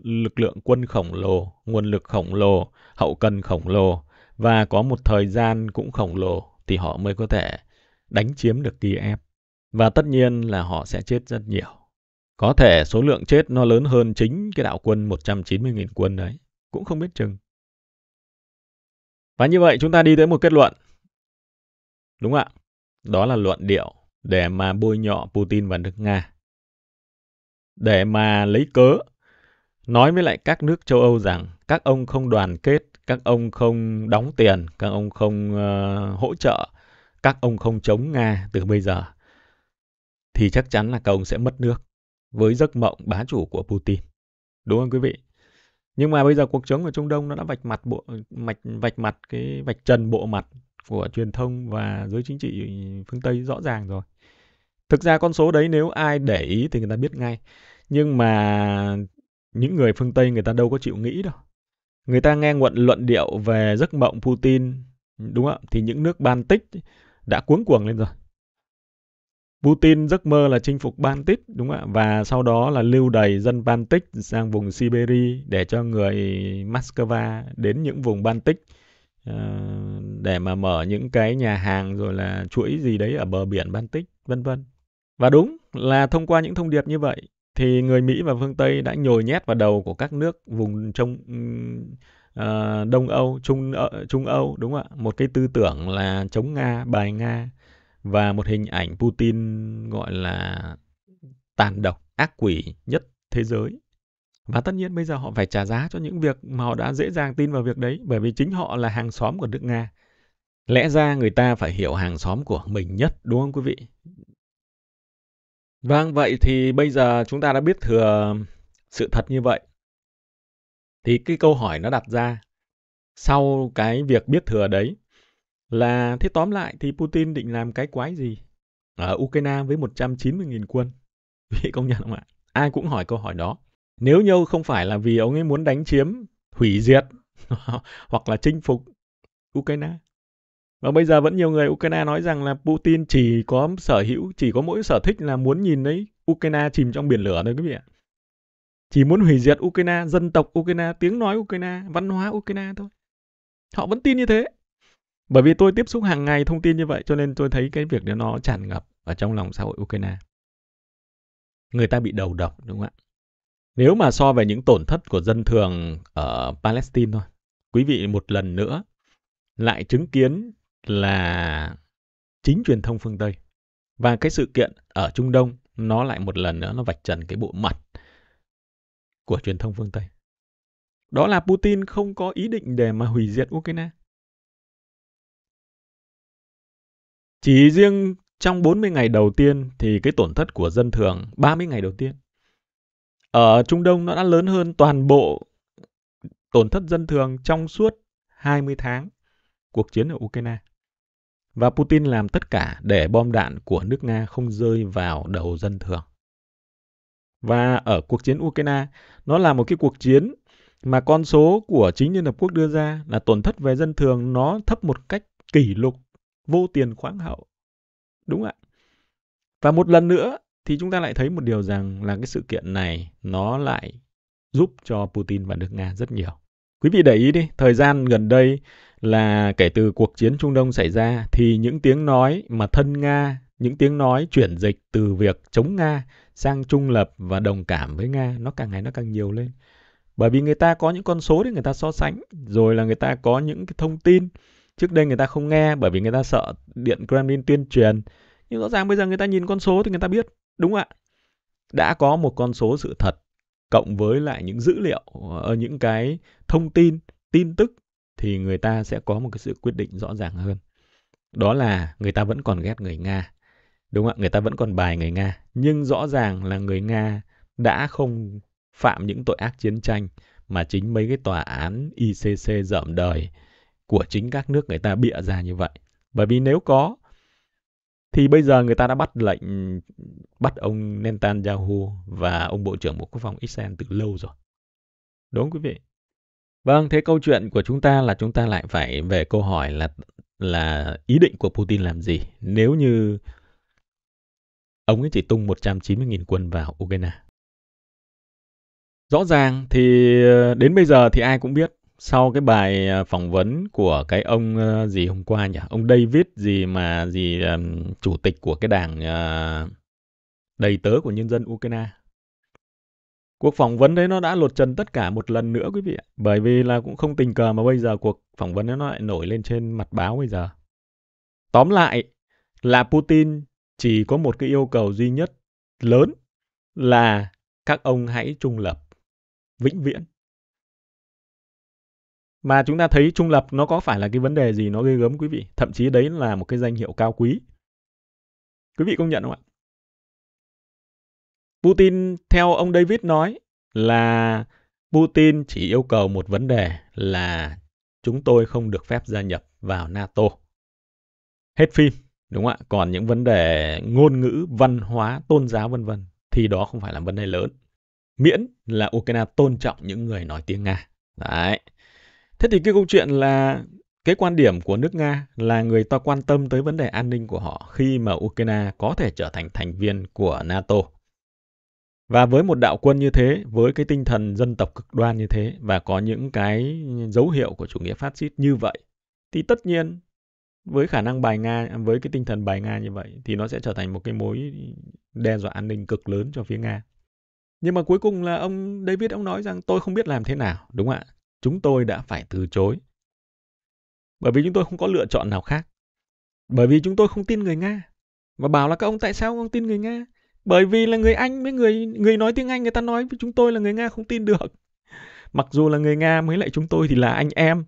lực lượng quân khổng lồ, nguồn lực khổng lồ, hậu cần khổng lồ và có một thời gian cũng khổng lồ thì họ mới có thể đánh chiếm được Kiev. Và tất nhiên là họ sẽ chết rất nhiều. Có thể số lượng chết nó lớn hơn chính cái đạo quân 190.000 quân đấy. Cũng không biết chừng. Và như vậy chúng ta đi tới một kết luận. Đúng ạ. Đó là luận điệu để mà bôi nhọ Putin và nước Nga. Để mà lấy cớ, nói với lại các nước châu Âu rằng các ông không đoàn kết, các ông không đóng tiền, các ông không uh, hỗ trợ, các ông không chống Nga từ bây giờ, thì chắc chắn là các ông sẽ mất nước với giấc mộng bá chủ của Putin. Đúng không quý vị? Nhưng mà bây giờ cuộc chống ở Trung Đông nó đã vạch mặt bộ mạch vạch mặt cái vạch trần bộ mặt của truyền thông và giới chính trị phương Tây rõ ràng rồi thực ra con số đấy nếu ai để ý thì người ta biết ngay nhưng mà những người phương tây người ta đâu có chịu nghĩ đâu người ta nghe luận luận điệu về giấc mộng putin đúng không thì những nước baltic đã cuống cuồng lên rồi Putin giấc mơ là chinh phục Baltic đúng không ạ và sau đó là lưu đầy dân Baltic sang vùng Siberia để cho người Moscow đến những vùng Baltic uh, để mà mở những cái nhà hàng rồi là chuỗi gì đấy ở bờ biển Baltic vân vân và đúng là thông qua những thông điệp như vậy thì người Mỹ và phương Tây đã nhồi nhét vào đầu của các nước vùng trong uh, ờ, Đông Âu, Trung uh, Trung Âu đúng không ạ? Một cái tư tưởng là chống Nga, bài Nga và một hình ảnh Putin gọi là tàn độc, ác quỷ nhất thế giới. Và tất nhiên bây giờ họ phải trả giá cho những việc mà họ đã dễ dàng tin vào việc đấy bởi vì chính họ là hàng xóm của nước Nga. Lẽ ra người ta phải hiểu hàng xóm của mình nhất đúng không quý vị? Vâng, vậy thì bây giờ chúng ta đã biết thừa sự thật như vậy. Thì cái câu hỏi nó đặt ra sau cái việc biết thừa đấy là thế tóm lại thì Putin định làm cái quái gì ở Ukraine với 190.000 quân? Vị công nhận không ạ? Ai cũng hỏi câu hỏi đó. Nếu như không phải là vì ông ấy muốn đánh chiếm, hủy diệt hoặc là chinh phục Ukraine và bây giờ vẫn nhiều người Ukraine nói rằng là Putin chỉ có sở hữu, chỉ có mỗi sở thích là muốn nhìn thấy Ukraine chìm trong biển lửa thôi quý vị ạ. Chỉ muốn hủy diệt Ukraine, dân tộc Ukraine, tiếng nói Ukraine, văn hóa Ukraine thôi. Họ vẫn tin như thế. Bởi vì tôi tiếp xúc hàng ngày thông tin như vậy cho nên tôi thấy cái việc đó nó tràn ngập ở trong lòng xã hội Ukraine. Người ta bị đầu độc đúng không ạ? Nếu mà so về những tổn thất của dân thường ở Palestine thôi, quý vị một lần nữa lại chứng kiến là chính truyền thông phương Tây. Và cái sự kiện ở Trung Đông nó lại một lần nữa nó vạch trần cái bộ mặt của truyền thông phương Tây. Đó là Putin không có ý định để mà hủy diệt Ukraine. Chỉ riêng trong 40 ngày đầu tiên thì cái tổn thất của dân thường 30 ngày đầu tiên ở Trung Đông nó đã lớn hơn toàn bộ tổn thất dân thường trong suốt 20 tháng cuộc chiến ở Ukraine. Và Putin làm tất cả để bom đạn của nước Nga không rơi vào đầu dân thường. Và ở cuộc chiến Ukraine, nó là một cái cuộc chiến mà con số của chính Liên Hợp Quốc đưa ra là tổn thất về dân thường nó thấp một cách kỷ lục, vô tiền khoáng hậu. Đúng ạ. Và một lần nữa thì chúng ta lại thấy một điều rằng là cái sự kiện này nó lại giúp cho Putin và nước Nga rất nhiều. Quý vị để ý đi, thời gian gần đây là kể từ cuộc chiến Trung Đông xảy ra thì những tiếng nói mà thân Nga, những tiếng nói chuyển dịch từ việc chống Nga sang trung lập và đồng cảm với Nga nó càng ngày nó càng nhiều lên. Bởi vì người ta có những con số để người ta so sánh, rồi là người ta có những cái thông tin trước đây người ta không nghe bởi vì người ta sợ điện Kremlin tuyên truyền. Nhưng rõ ràng bây giờ người ta nhìn con số thì người ta biết, đúng ạ. Đã có một con số sự thật cộng với lại những dữ liệu ờ, những cái thông tin tin tức thì người ta sẽ có một cái sự quyết định rõ ràng hơn đó là người ta vẫn còn ghét người nga đúng không ạ người ta vẫn còn bài người nga nhưng rõ ràng là người nga đã không phạm những tội ác chiến tranh mà chính mấy cái tòa án ICC dởm đời của chính các nước người ta bịa ra như vậy bởi vì nếu có thì bây giờ người ta đã bắt lệnh bắt ông Netanyahu và ông Bộ trưởng Bộ Quốc phòng Israel từ lâu rồi. Đúng quý vị? Vâng, thế câu chuyện của chúng ta là chúng ta lại phải về câu hỏi là là ý định của Putin làm gì nếu như ông ấy chỉ tung 190.000 quân vào Ukraine. Rõ ràng thì ờ, đến bây giờ thì ai cũng biết sau cái bài à, phỏng vấn của cái ông ờ, gì hôm qua nhỉ ông David gì mà gì um, chủ tịch của cái đảng uh, đầy tớ của nhân dân Ukraine cuộc phỏng vấn đấy nó đã lột trần tất cả một lần nữa quý vị ạ bởi vì là cũng không tình cờ mà bây giờ cuộc phỏng vấn đấy nó lại nổi lên trên mặt báo bây giờ tóm lại là Putin chỉ có một cái yêu cầu duy nhất lớn là các ông hãy trung lập vĩnh viễn mà chúng ta thấy trung lập nó có phải là cái vấn đề gì nó ghê gớm quý vị thậm chí đấy là một cái danh hiệu cao quý quý vị công nhận không ạ putin theo ông david nói là putin chỉ yêu cầu một vấn đề là chúng tôi không được phép gia nhập vào nato hết phim đúng không ạ còn những vấn đề ngôn ngữ văn hóa tôn giáo vân vân thì đó không phải là vấn đề lớn miễn là ukraine tôn trọng những người nói tiếng nga đấy Thế thì cái câu chuyện là cái quan điểm của nước Nga là người ta quan tâm tới vấn đề an ninh của họ khi mà Ukraine có thể trở thành thành viên của NATO. Và với một đạo quân như thế, với cái tinh thần dân tộc cực đoan như thế và có những cái dấu hiệu của chủ nghĩa phát xít như vậy, thì tất nhiên với khả năng bài Nga, với cái tinh thần bài Nga như vậy thì nó sẽ trở thành một cái mối đe dọa an ninh cực lớn cho phía Nga. Nhưng mà cuối cùng là ông David ông nói rằng tôi không biết làm thế nào, đúng không ạ? chúng tôi đã phải từ chối. Bởi vì chúng tôi không có lựa chọn nào khác. Bởi vì chúng tôi không tin người Nga. Và bảo là các ông tại sao không tin người Nga? Bởi vì là người Anh với người người nói tiếng Anh người ta nói với chúng tôi là người Nga không tin được. Mặc dù là người Nga mới lại chúng tôi thì là anh em,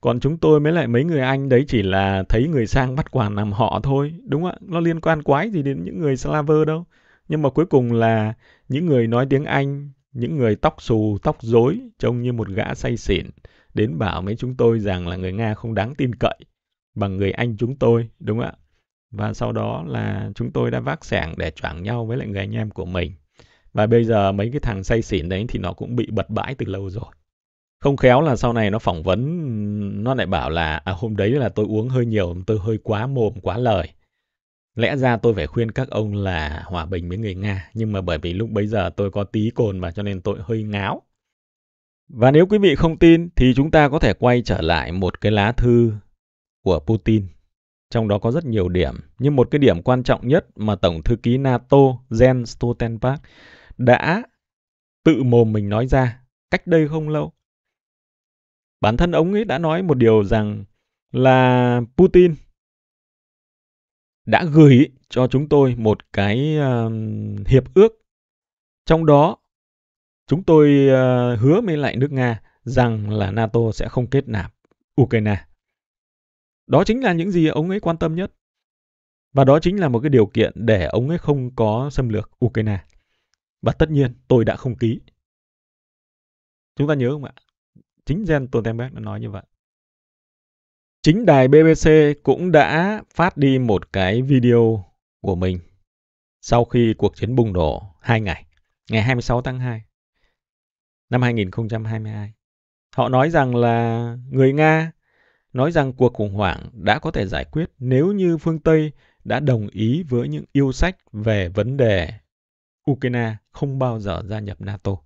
còn chúng tôi mới lại mấy người Anh đấy chỉ là thấy người sang bắt quà làm họ thôi, đúng không ạ? Nó liên quan quái gì đến những người Slaver đâu. Nhưng mà cuối cùng là những người nói tiếng Anh những người tóc xù, tóc rối trông như một gã say xỉn đến bảo mấy chúng tôi rằng là người Nga không đáng tin cậy bằng người Anh chúng tôi, đúng không ạ? Và sau đó là chúng tôi đã vác sảng để choảng nhau với lại người anh em của mình. Và bây giờ mấy cái thằng say xỉn đấy thì nó cũng bị bật bãi từ lâu rồi. Không khéo là sau này nó phỏng vấn, nó lại bảo là à, hôm đấy là tôi uống hơi nhiều, tôi hơi quá mồm, quá lời. Lẽ ra tôi phải khuyên các ông là hòa bình với người Nga, nhưng mà bởi vì lúc bấy giờ tôi có tí cồn mà cho nên tôi hơi ngáo. Và nếu quý vị không tin thì chúng ta có thể quay trở lại một cái lá thư của Putin. Trong đó có rất nhiều điểm, nhưng một cái điểm quan trọng nhất mà Tổng thư ký NATO Jens Stoltenberg đã tự mồm mình nói ra cách đây không lâu. Bản thân ông ấy đã nói một điều rằng là Putin đã gửi cho chúng tôi một cái uh, hiệp ước. Trong đó chúng tôi uh, hứa với lại nước Nga rằng là NATO sẽ không kết nạp Ukraine. Đó chính là những gì ông ấy quan tâm nhất. Và đó chính là một cái điều kiện để ông ấy không có xâm lược Ukraine. Và tất nhiên tôi đã không ký. Chúng ta nhớ không ạ? Chính Jens Stoltenberg đã nói như vậy chính đài BBC cũng đã phát đi một cái video của mình sau khi cuộc chiến bùng nổ hai ngày, ngày 26 tháng 2 năm 2022. Họ nói rằng là người Nga nói rằng cuộc khủng hoảng đã có thể giải quyết nếu như phương Tây đã đồng ý với những yêu sách về vấn đề Ukraine không bao giờ gia nhập NATO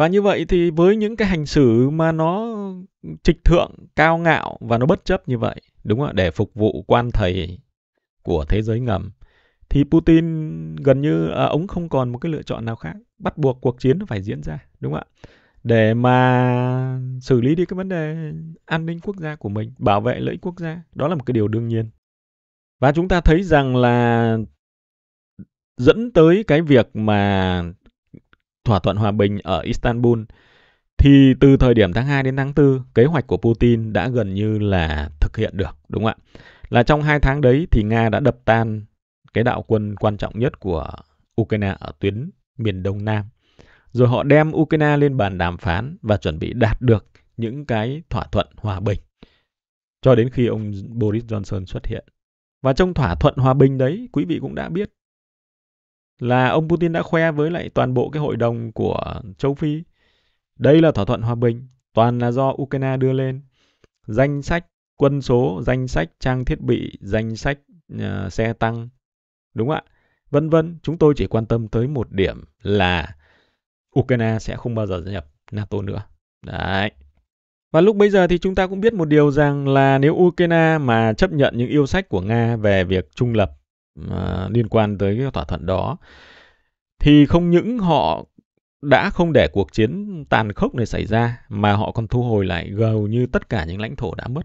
và như vậy thì với những cái hành xử mà nó trịch thượng cao ngạo và nó bất chấp như vậy đúng không để phục vụ quan thầy của thế giới ngầm thì Putin gần như à, ông không còn một cái lựa chọn nào khác bắt buộc cuộc chiến phải diễn ra đúng không ạ để mà xử lý đi cái vấn đề an ninh quốc gia của mình bảo vệ lợi ích quốc gia đó là một cái điều đương nhiên và chúng ta thấy rằng là dẫn tới cái việc mà thỏa thuận hòa bình ở Istanbul, thì từ thời điểm tháng 2 đến tháng 4, kế hoạch của Putin đã gần như là thực hiện được, đúng không ạ? Là trong hai tháng đấy thì Nga đã đập tan cái đạo quân quan trọng nhất của Ukraine ở tuyến miền Đông Nam. Rồi họ đem Ukraine lên bàn đàm phán và chuẩn bị đạt được những cái thỏa thuận hòa bình cho đến khi ông Boris Johnson xuất hiện. Và trong thỏa thuận hòa bình đấy, quý vị cũng đã biết là ông Putin đã khoe với lại toàn bộ cái hội đồng của châu Phi. Đây là thỏa thuận hòa bình, toàn là do Ukraine đưa lên. Danh sách quân số, danh sách trang thiết bị, danh sách uh, xe tăng, đúng không ạ? Vân vân, chúng tôi chỉ quan tâm tới một điểm là Ukraine sẽ không bao giờ gia nhập NATO nữa. Đấy. Và lúc bây giờ thì chúng ta cũng biết một điều rằng là nếu Ukraine mà chấp nhận những yêu sách của Nga về việc trung lập à, liên quan tới cái thỏa thuận đó thì không những họ đã không để cuộc chiến tàn khốc này xảy ra mà họ còn thu hồi lại gầu như tất cả những lãnh thổ đã mất.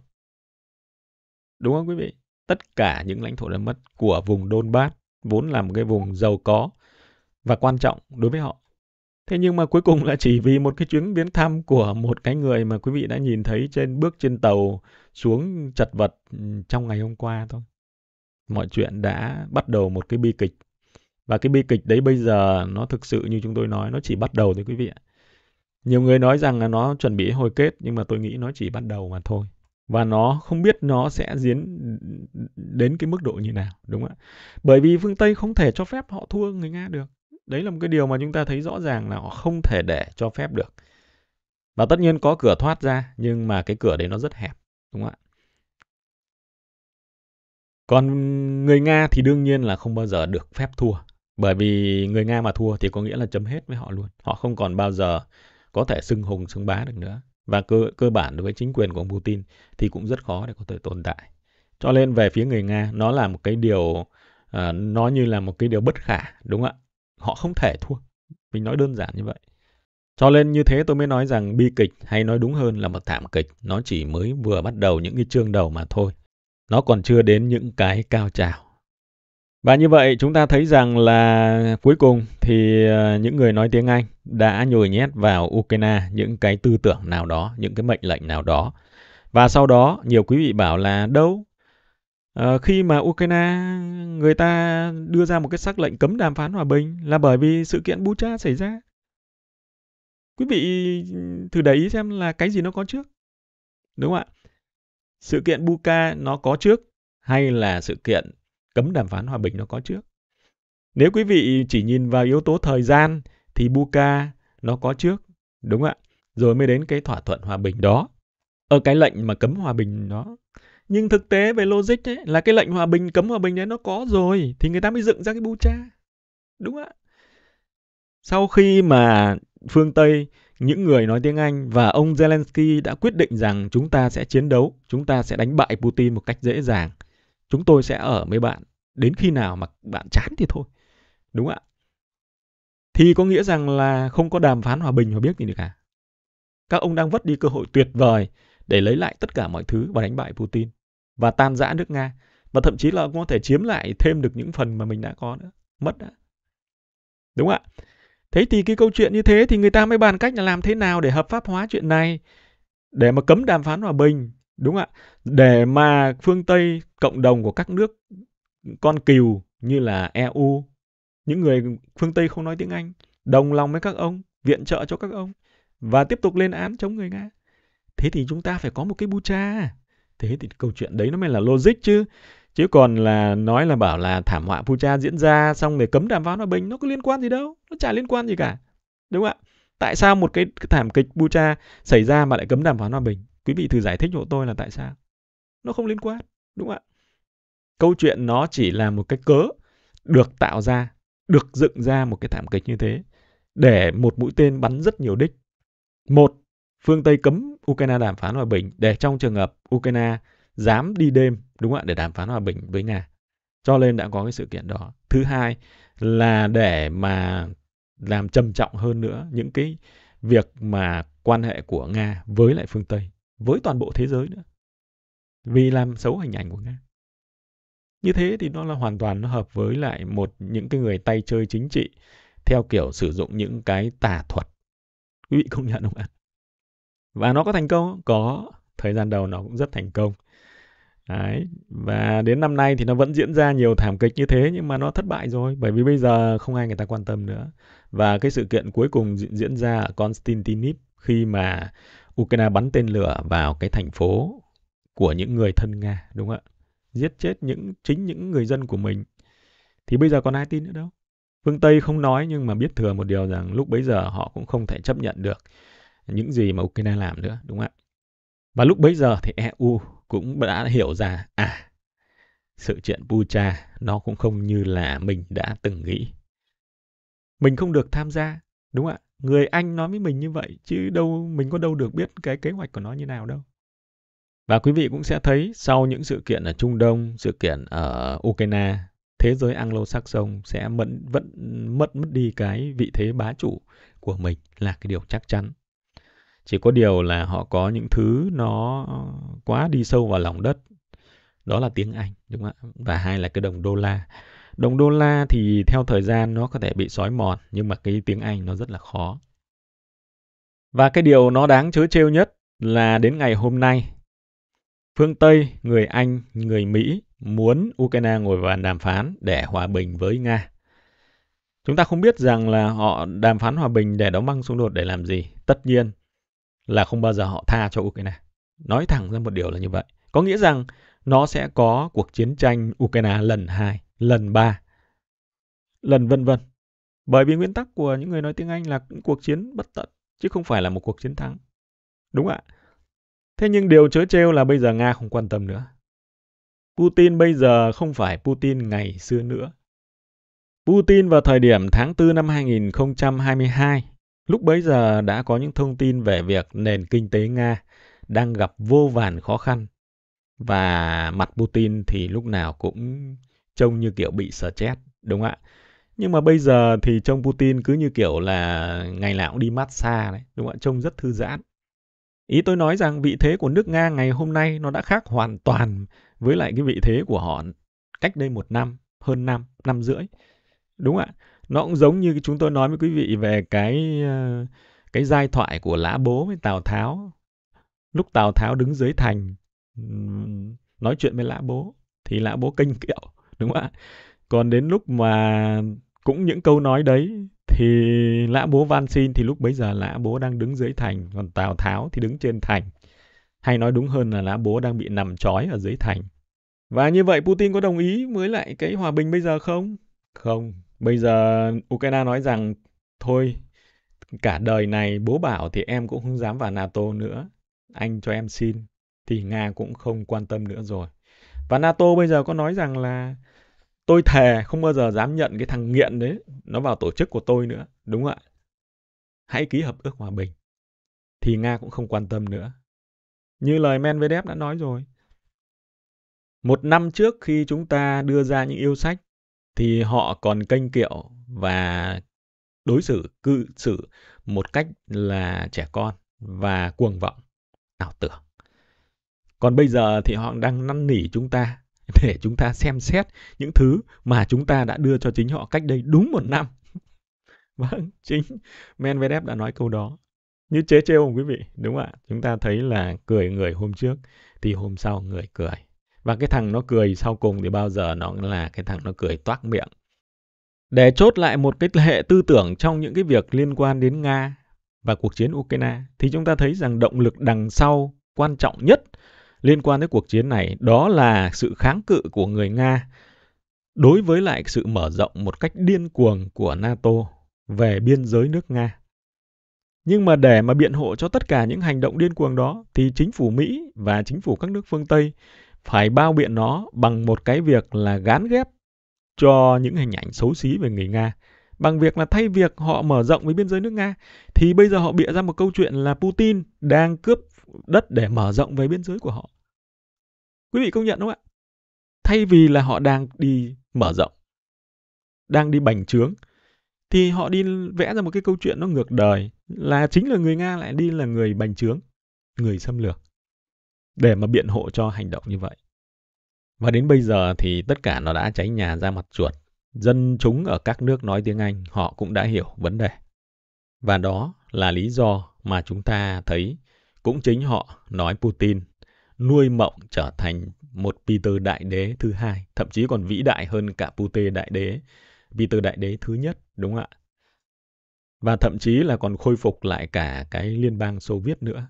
Đúng không quý vị? Tất cả những lãnh thổ đã mất của vùng Donbass vốn là một cái vùng giàu có và quan trọng đối với họ. Thế nhưng mà cuối cùng là chỉ vì một cái chuyến viếng thăm của một cái người mà quý vị đã nhìn thấy trên bước trên tàu xuống chật vật trong ngày hôm qua thôi mọi chuyện đã bắt đầu một cái bi kịch và cái bi kịch đấy bây giờ nó thực sự như chúng tôi nói nó chỉ bắt đầu thôi quý vị ạ nhiều người nói rằng là nó chuẩn bị hồi kết nhưng mà tôi nghĩ nó chỉ bắt đầu mà thôi và nó không biết nó sẽ diễn đến cái mức độ như nào đúng không ạ bởi vì phương tây không thể cho phép họ thua người nga được đấy là một cái điều mà chúng ta thấy rõ ràng là họ không thể để cho phép được và tất nhiên có cửa thoát ra nhưng mà cái cửa đấy nó rất hẹp đúng không ạ còn người Nga thì đương nhiên là không bao giờ được phép thua. Bởi vì người Nga mà thua thì có nghĩa là chấm hết với họ luôn. Họ không còn bao giờ có thể xưng hùng xưng bá được nữa. Và cơ, cơ bản đối với chính quyền của ông Putin thì cũng rất khó để có thể tồn tại. Cho nên về phía người Nga, nó là một cái điều, uh, nó như là một cái điều bất khả, đúng không ạ? Họ không thể thua. Mình nói đơn giản như vậy. Cho nên như thế tôi mới nói rằng bi kịch hay nói đúng hơn là một thảm kịch, nó chỉ mới vừa bắt đầu những cái chương đầu mà thôi nó còn chưa đến những cái cao trào. Và như vậy chúng ta thấy rằng là cuối cùng thì ờ, những người nói tiếng Anh đã nhồi nhét vào Ukraine những cái tư tưởng nào đó, những cái mệnh lệnh nào đó. Và sau đó nhiều quý vị bảo là đâu à, khi mà Ukraine người ta đưa ra một cái sắc lệnh cấm đàm phán hòa bình là bởi vì sự kiện Bucha xảy ra. Quý vị thử để ý xem là cái gì nó có trước. Đúng không ạ? sự kiện Buka nó có trước hay là sự kiện cấm đàm phán hòa bình nó có trước. Nếu quý vị chỉ nhìn vào yếu tố thời gian thì Buka nó có trước, đúng ạ? Rồi mới đến cái thỏa thuận hòa bình đó. Ở cái lệnh mà cấm hòa bình đó. Nhưng thực tế về logic ấy, là cái lệnh hòa bình cấm hòa bình đấy nó có rồi thì người ta mới dựng ra cái Buka, Đúng ạ? Sau khi mà phương Tây những người nói tiếng Anh và ông Zelensky đã quyết định rằng chúng ta sẽ chiến đấu, chúng ta sẽ đánh bại Putin một cách dễ dàng. Chúng tôi sẽ ở với bạn đến khi nào mà bạn chán thì thôi. Đúng ạ. Thì có nghĩa rằng là không có đàm phán hòa bình hòa biết gì được cả. Các ông đang vất đi cơ hội tuyệt vời để lấy lại tất cả mọi thứ và đánh bại Putin và tan rã nước Nga và thậm chí là có thể chiếm lại thêm được những phần mà mình đã có nữa, mất đã. Đúng ạ. Thế thì cái câu chuyện như thế thì người ta mới bàn cách là làm thế nào để hợp pháp hóa chuyện này để mà cấm đàm phán hòa bình, đúng không ạ? Để mà phương Tây, cộng đồng của các nước con cừu như là EU, những người phương Tây không nói tiếng Anh, đồng lòng với các ông, viện trợ cho các ông và tiếp tục lên án chống người Nga. Thế thì chúng ta phải có một cái bu cha. Thế thì câu chuyện đấy nó mới là logic chứ. Chứ còn là nói là bảo là thảm họa Pucha diễn ra xong rồi cấm đàm phán hòa bình, nó có liên quan gì đâu, nó chả liên quan gì cả. Đúng không ạ? Tại sao một cái thảm kịch Pucha xảy ra mà lại cấm đàm phán hòa bình? Quý vị thử giải thích cho tôi là tại sao? Nó không liên quan, đúng không ạ? Câu chuyện nó chỉ là một cái cớ được tạo ra, được dựng ra một cái thảm kịch như thế để một mũi tên bắn rất nhiều đích. Một, phương Tây cấm Ukraine đàm phán hòa bình để trong trường hợp Ukraine dám đi đêm đúng không ạ để đàm phán hòa bình với Nga. Cho nên đã có cái sự kiện đó. Thứ hai là để mà làm trầm trọng hơn nữa những cái việc mà quan hệ của Nga với lại phương Tây, với toàn bộ thế giới nữa. Vì làm xấu hình ảnh của Nga. Như thế thì nó là hoàn toàn nó hợp với lại một những cái người tay chơi chính trị theo kiểu sử dụng những cái tà thuật. Quý vị công nhận không ạ? Và nó có thành công? không Có. Thời gian đầu nó cũng rất thành công. Đấy. Và đến năm nay thì nó vẫn diễn ra nhiều thảm kịch như thế nhưng mà nó thất bại rồi bởi vì bây giờ không ai người ta quan tâm nữa. Và cái sự kiện cuối cùng diễn ra ở Konstantinip khi mà Ukraine bắn tên lửa vào cái thành phố của những người thân Nga, đúng không ạ? Giết chết những chính những người dân của mình. Thì bây giờ còn ai tin nữa đâu. Phương Tây không nói nhưng mà biết thừa một điều rằng lúc bấy giờ họ cũng không thể chấp nhận được những gì mà Ukraine làm nữa, đúng không ạ? Và lúc bấy giờ thì EU cũng đã hiểu ra à sự chuyện puja nó cũng không như là mình đã từng nghĩ mình không được tham gia đúng không ạ người anh nói với mình như vậy chứ đâu mình có đâu được biết cái kế hoạch của nó như nào đâu và quý vị cũng sẽ thấy sau những sự kiện ở Trung Đông, sự kiện ở Ukraine, thế giới Anglo-Saxon sẽ vẫn, vẫn mất mất đi cái vị thế bá chủ của mình là cái điều chắc chắn chỉ có điều là họ có những thứ nó quá đi sâu vào lòng đất đó là tiếng anh đúng không ạ và hai là cái đồng đô la đồng đô la thì theo thời gian nó có thể bị sói mòn nhưng mà cái tiếng anh nó rất là khó và cái điều nó đáng chớ trêu nhất là đến ngày hôm nay phương tây người anh người mỹ muốn ukraine ngồi vào đàm phán để hòa bình với nga chúng ta không biết rằng là họ đàm phán hòa bình để đóng băng xung đột để làm gì tất nhiên là không bao giờ họ tha cho Ukraine. Nói thẳng ra một điều là như vậy. Có nghĩa rằng nó sẽ có cuộc chiến tranh Ukraine lần 2, lần 3, lần vân vân. Bởi vì nguyên tắc của những người nói tiếng Anh là cuộc chiến bất tận, chứ không phải là một cuộc chiến thắng. Đúng ạ. Thế nhưng điều chớ trêu là bây giờ Nga không quan tâm nữa. Putin bây giờ không phải Putin ngày xưa nữa. Putin vào thời điểm tháng 4 năm 2022 Lúc bấy giờ đã có những thông tin về việc nền kinh tế Nga đang gặp vô vàn khó khăn và mặt Putin thì lúc nào cũng trông như kiểu bị sờ chết đúng không ạ? Nhưng mà bây giờ thì trông Putin cứ như kiểu là ngày nào cũng đi massage đấy, đúng không ạ? Trông rất thư giãn. Ý tôi nói rằng vị thế của nước Nga ngày hôm nay nó đã khác hoàn toàn với lại cái vị thế của họ cách đây một năm, hơn năm, năm rưỡi. Đúng ạ? nó cũng giống như chúng tôi nói với quý vị về cái ờ, cái giai thoại của lã bố với tào tháo lúc tào tháo đứng dưới thành nói chuyện với lã bố thì lã bố kinh kiệu đúng không ạ còn đến lúc mà cũng những câu nói đấy thì lã bố van xin thì lúc bấy giờ lã bố đang đứng dưới thành còn tào tháo thì đứng trên thành hay nói đúng hơn là lã bố đang bị nằm trói ở dưới thành và như vậy putin có đồng ý với lại cái hòa bình bây giờ không không Bây giờ Ukraine nói rằng thôi cả đời này bố bảo thì em cũng không dám vào NATO nữa. Anh cho em xin thì Nga cũng không quan tâm nữa rồi. Và NATO bây giờ có nói rằng là tôi thề không bao giờ dám nhận cái thằng nghiện đấy nó vào tổ chức của tôi nữa, đúng không ạ? Hãy ký hợp ước hòa bình. Thì Nga cũng không quan tâm nữa. Như lời Medvedev đã nói rồi. Một năm trước khi chúng ta đưa ra những yêu sách thì họ còn kênh kiệu và đối xử cư xử một cách là trẻ con và cuồng vọng ảo tưởng còn bây giờ thì họ đang năn nỉ chúng ta để chúng ta xem xét những thứ mà chúng ta đã đưa cho chính họ cách đây đúng một năm vâng chính Medvedev đã nói câu đó như chế trêu không quý vị đúng ạ chúng ta thấy là cười người hôm trước thì hôm sau người cười và cái thằng nó cười sau cùng thì bao giờ nó là cái thằng nó cười toác miệng. Để chốt lại một cái hệ tư tưởng trong những cái việc liên quan đến Nga và cuộc chiến Ukraine thì chúng ta thấy rằng động lực đằng sau quan trọng nhất liên quan tới cuộc chiến này đó là sự kháng cự của người Nga đối với lại sự mở rộng một cách điên cuồng của NATO về biên giới nước Nga. Nhưng mà để mà biện hộ cho tất cả những hành động điên cuồng đó thì chính phủ Mỹ và chính phủ các nước phương Tây phải bao biện nó bằng một cái việc là gán ghép cho những hình ảnh xấu xí về người Nga bằng việc là thay việc họ mở rộng với biên giới nước Nga thì bây giờ họ bịa ra một câu chuyện là Putin đang cướp đất để mở rộng về biên giới của họ. Quý vị công nhận không ạ? Thay vì là họ đang đi mở rộng, đang đi bành trướng thì họ đi vẽ ra một cái câu chuyện nó ngược đời là chính là người Nga lại đi là người bành trướng, người xâm lược để mà biện hộ cho hành động như vậy. Và đến bây giờ thì tất cả nó đã cháy nhà ra mặt chuột. Dân chúng ở các nước nói tiếng Anh họ cũng đã hiểu vấn đề. Và đó là lý do mà chúng ta thấy cũng chính họ nói Putin nuôi mộng trở thành một Peter Đại Đế thứ hai, thậm chí còn vĩ đại hơn cả Putin Đại Đế, Peter Đại Đế thứ nhất, đúng không ạ? Và thậm chí là còn khôi phục lại cả cái liên bang Xô Viết nữa,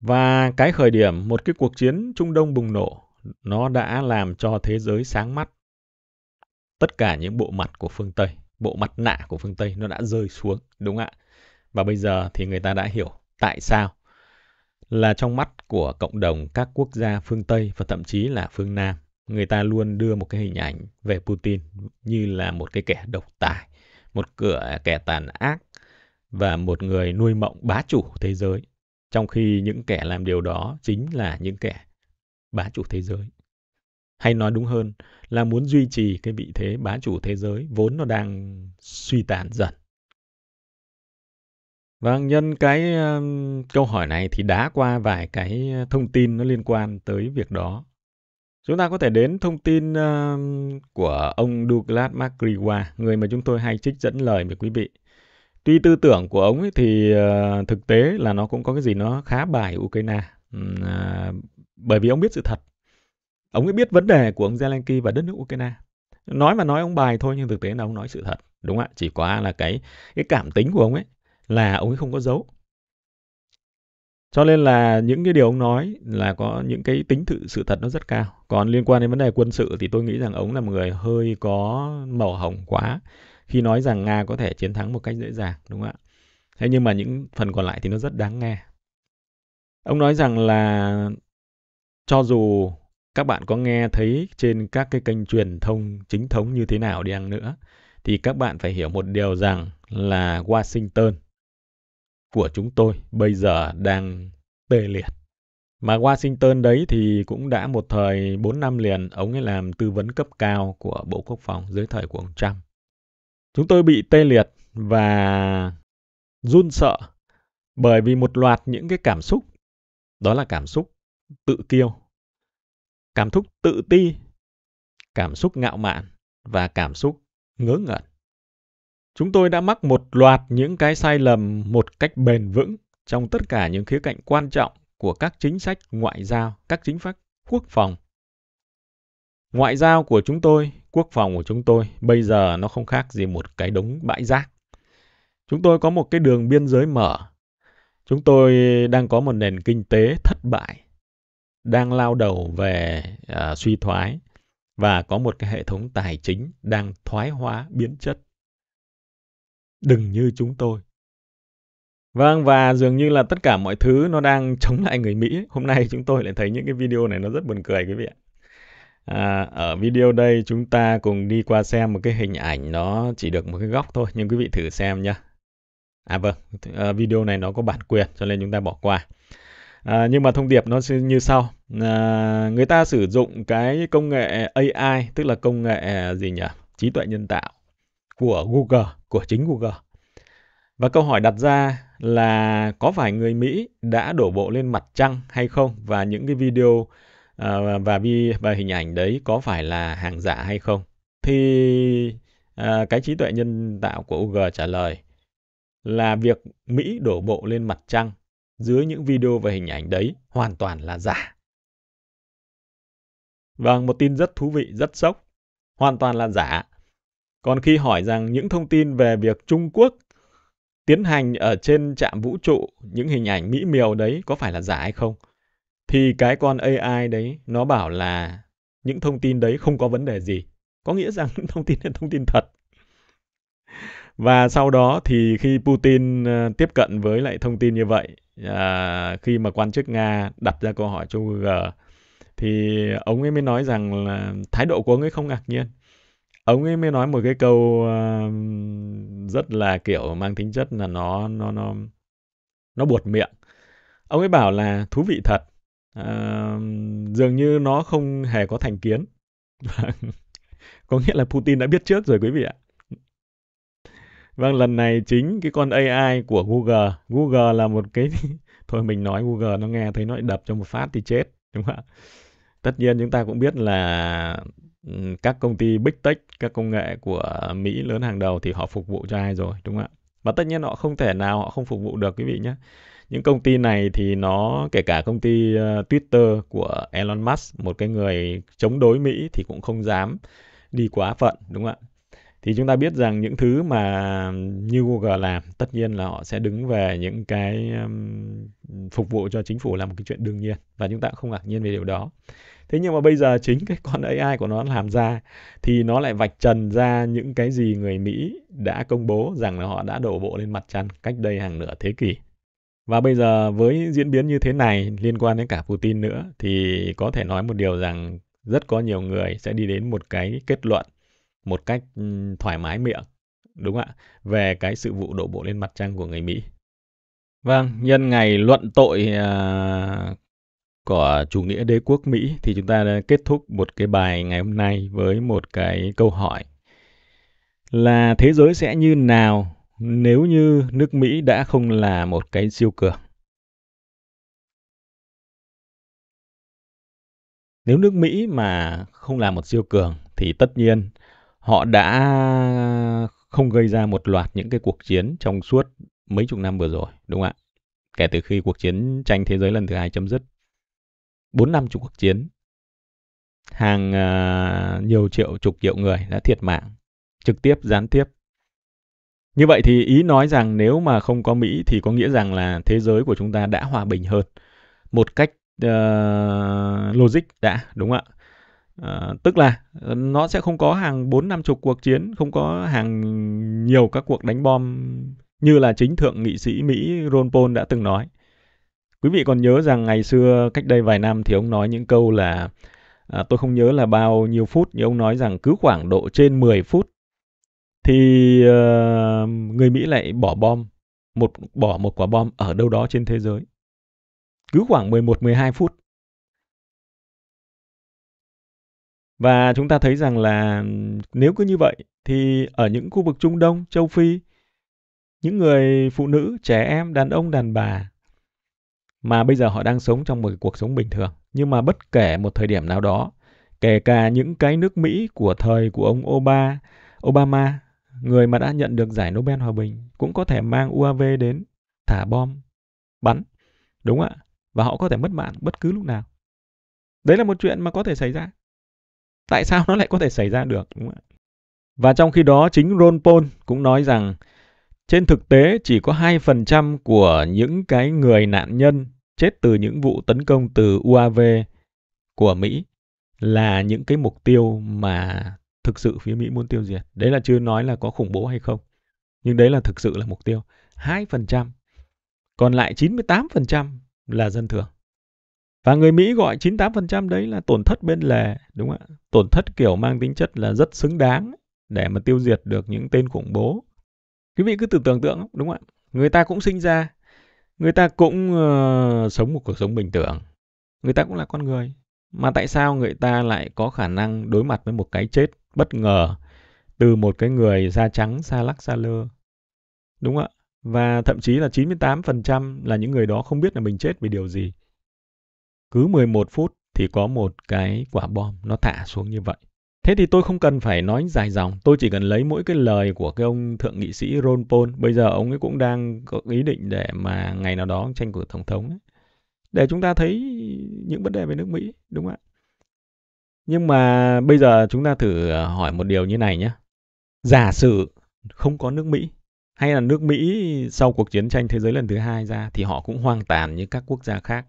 và cái khởi điểm một cái cuộc chiến Trung Đông bùng nổ, nó đã làm cho thế giới sáng mắt. Tất cả những bộ mặt của phương Tây, bộ mặt nạ của phương Tây nó đã rơi xuống, đúng ạ? Và bây giờ thì người ta đã hiểu tại sao là trong mắt của cộng đồng các quốc gia phương Tây và thậm chí là phương Nam, người ta luôn đưa một cái hình ảnh về Putin như là một cái kẻ độc tài, một cửa kẻ tàn ác và một người nuôi mộng bá chủ thế giới trong khi những kẻ làm điều đó chính là những kẻ bá chủ thế giới. Hay nói đúng hơn là muốn duy trì cái vị thế bá chủ thế giới vốn nó đang suy tàn dần. và vâng, nhân cái câu hỏi này thì đã qua vài cái thông tin nó liên quan tới việc đó. Chúng ta có thể đến thông tin của ông Douglas McGregor, người mà chúng tôi hay trích dẫn lời với quý vị tuy tư tưởng của ông ấy thì uh, thực tế là nó cũng có cái gì nó khá bài Ukraine uh, bởi vì ông biết sự thật ông ấy biết vấn đề của ông Zelensky và đất nước Ukraine nói mà nói ông bài thôi nhưng thực tế là ông nói sự thật đúng không ạ chỉ qua là cái cái cảm tính của ông ấy là ông ấy không có giấu cho nên là những cái điều ông nói là có những cái tính thự sự thật nó rất cao còn liên quan đến vấn đề quân sự thì tôi nghĩ rằng ông là một người hơi có màu hồng quá khi nói rằng Nga có thể chiến thắng một cách dễ dàng, đúng không ạ? Thế nhưng mà những phần còn lại thì nó rất đáng nghe. Ông nói rằng là cho dù các bạn có nghe thấy trên các cái kênh truyền thông chính thống như thế nào đi ăn nữa thì các bạn phải hiểu một điều rằng là Washington của chúng tôi bây giờ đang tê liệt. Mà Washington đấy thì cũng đã một thời 4 năm liền ông ấy làm tư vấn cấp cao của Bộ Quốc phòng dưới thời của ông Trump. Chúng tôi bị tê liệt và run sợ bởi vì một loạt những cái cảm xúc đó là cảm xúc tự kiêu, cảm xúc tự ti, cảm xúc ngạo mạn và cảm xúc ngớ ngẩn. Chúng tôi đã mắc một loạt những cái sai lầm một cách bền vững trong tất cả những khía cạnh quan trọng của các chính sách ngoại giao, các chính sách quốc phòng Ngoại giao của chúng tôi, quốc phòng của chúng tôi bây giờ nó không khác gì một cái đống bãi rác. Chúng tôi có một cái đường biên giới mở. Chúng tôi đang có một nền kinh tế thất bại, đang lao đầu về à, suy thoái và có một cái hệ thống tài chính đang thoái hóa biến chất. Đừng như chúng tôi. Vâng, và dường như là tất cả mọi thứ nó đang chống lại người Mỹ. Hôm nay chúng tôi lại thấy những cái video này nó rất buồn cười quý vị ạ. À, ở video đây chúng ta cùng đi qua xem một cái hình ảnh nó chỉ được một cái góc thôi nhưng quý vị thử xem nhé. À vâng, à, video này nó có bản quyền cho nên chúng ta bỏ qua. À, nhưng mà thông điệp nó như sau. À, người ta sử dụng cái công nghệ AI tức là công nghệ à, gì nhỉ? Trí tuệ nhân tạo của Google, của chính Google. Và câu hỏi đặt ra là có phải người Mỹ đã đổ bộ lên mặt trăng hay không và những cái video Ờ, và vi và hình ảnh đấy có phải là hàng giả hay không thì à, cái trí tuệ nhân tạo của UG trả lời là việc Mỹ đổ bộ lên mặt trăng dưới những video và hình ảnh đấy hoàn toàn là giả. Vâng, một tin rất thú vị, rất sốc, hoàn toàn là giả. Còn khi hỏi rằng những thông tin về việc Trung Quốc tiến hành ở trên trạm vũ trụ những hình ảnh mỹ miều đấy có phải là giả hay không thì cái con AI đấy nó bảo là những thông tin đấy không có vấn đề gì. Có nghĩa rằng thông tin là thông tin thật. Và sau đó thì khi Putin ờ, tiếp cận với lại thông tin như vậy, à, khi mà quan chức Nga đặt ra câu hỏi cho Google, thì ông ấy mới nói rằng là thái độ của ông ấy không ngạc nhiên. Ông ấy mới nói một cái câu rất là kiểu mang tính chất là nó nó nó nó buột miệng. Ông ấy bảo là thú vị thật, dường như nó không hề có thành kiến có nghĩa là Putin đã biết trước rồi quý vị ạ vâng lần này chính cái con AI của Google Google là một cái thôi mình nói Google nó nghe thấy nó đập cho một phát thì chết đúng không ạ tất nhiên chúng ta cũng biết là các công ty big tech các công nghệ của Mỹ lớn hàng đầu thì họ phục vụ cho ai rồi đúng không ạ và tất nhiên họ không thể nào họ không phục vụ được quý vị nhé những công ty này thì nó kể cả công ty uh, Twitter của Elon Musk một cái người chống đối Mỹ thì cũng không dám đi quá phận đúng không ạ thì chúng ta biết rằng những thứ mà như Google làm tất nhiên là họ sẽ đứng về những cái um, phục vụ cho chính phủ là một cái chuyện đương nhiên và chúng ta không ngạc nhiên về điều đó thế nhưng mà bây giờ chính cái con AI của nó làm ra thì nó lại vạch trần ra những cái gì người Mỹ đã công bố rằng là họ đã đổ bộ lên mặt trăng cách đây hàng nửa thế kỷ và bây giờ với diễn biến như thế này liên quan đến cả Putin nữa thì có thể nói một điều rằng rất có nhiều người sẽ đi đến một cái kết luận một cách thoải mái miệng đúng không ạ về cái sự vụ đổ bộ lên mặt trăng của người Mỹ. Vâng, nhân ngày luận tội uh, của chủ nghĩa đế quốc Mỹ thì chúng ta đã kết thúc một cái bài ngày hôm nay với một cái câu hỏi là thế giới sẽ như nào nếu như nước Mỹ đã không là một cái siêu cường. Nếu nước Mỹ mà không là một siêu cường thì tất nhiên họ đã không gây ra một loạt những cái cuộc chiến trong suốt mấy chục năm vừa rồi, đúng không ạ? Kể từ khi cuộc chiến tranh thế giới lần thứ hai chấm dứt. 4 năm chục cuộc chiến, hàng uh, nhiều triệu, chục triệu người đã thiệt mạng, trực tiếp, gián tiếp như vậy thì ý nói rằng nếu mà không có Mỹ thì có nghĩa rằng là thế giới của chúng ta đã hòa bình hơn. Một cách uh, logic đã, đúng không ạ? uh, tức là nó sẽ không có hàng bốn năm chục cuộc chiến, không có hàng nhiều các cuộc đánh bom như là chính thượng nghị sĩ Mỹ Ron Paul đã từng nói. Quý vị còn nhớ rằng ngày xưa cách đây vài năm thì ông nói những câu là à, tôi không nhớ là bao nhiêu phút nhưng ông nói rằng cứ khoảng độ trên 10 phút thì uh, người Mỹ lại bỏ bom một bỏ một quả bom ở đâu đó trên thế giới. Cứ khoảng 11 12 phút. Và chúng ta thấy rằng là nếu cứ như vậy thì ở những khu vực Trung Đông, châu Phi, những người phụ nữ, trẻ em, đàn ông, đàn bà mà bây giờ họ đang sống trong một cuộc sống bình thường, nhưng mà bất kể một thời điểm nào đó, kể cả những cái nước Mỹ của thời của ông Obama, Obama người mà đã nhận được giải Nobel Hòa Bình cũng có thể mang UAV đến, thả bom, bắn. Đúng ạ. Và họ có thể mất mạng bất cứ lúc nào. Đấy là một chuyện mà có thể xảy ra. Tại sao nó lại có thể xảy ra được? Đúng không Và trong khi đó, chính Ron Paul cũng nói rằng trên thực tế chỉ có 2% của những cái người nạn nhân chết từ những vụ tấn công từ UAV của Mỹ là những cái mục tiêu mà thực sự phía Mỹ muốn tiêu diệt. Đấy là chưa nói là có khủng bố hay không. Nhưng đấy là thực sự là mục tiêu. 2%. Còn lại 98% là dân thường. Và người Mỹ gọi 98% đấy là tổn thất bên lề, đúng không ạ? Tổn thất kiểu mang tính chất là rất xứng đáng để mà tiêu diệt được những tên khủng bố. Quý vị cứ tự tưởng tượng, đúng không ạ? Người ta cũng sinh ra, người ta cũng uh, sống một cuộc sống bình thường. Người ta cũng là con người. Mà tại sao người ta lại có khả năng đối mặt với một cái chết bất ngờ từ một cái người da trắng xa lắc xa lơ. Đúng ạ. Và thậm chí là 98% là những người đó không biết là mình chết vì điều gì. Cứ 11 phút thì có một cái quả bom nó thả xuống như vậy. Thế thì tôi không cần phải nói dài dòng, tôi chỉ cần lấy mỗi cái lời của cái ông thượng nghị sĩ Ron Paul. Bây giờ ông ấy cũng đang có ý định để mà ngày nào đó tranh cử tổng thống ấy. Để chúng ta thấy những vấn đề về nước Mỹ, đúng không ạ? Nhưng mà bây giờ chúng ta thử ờ, hỏi một điều như này nhé. Giả sử không có nước Mỹ hay là nước Mỹ sau cuộc chiến tranh thế giới lần thứ hai ra thì họ cũng hoang tàn như các quốc gia khác.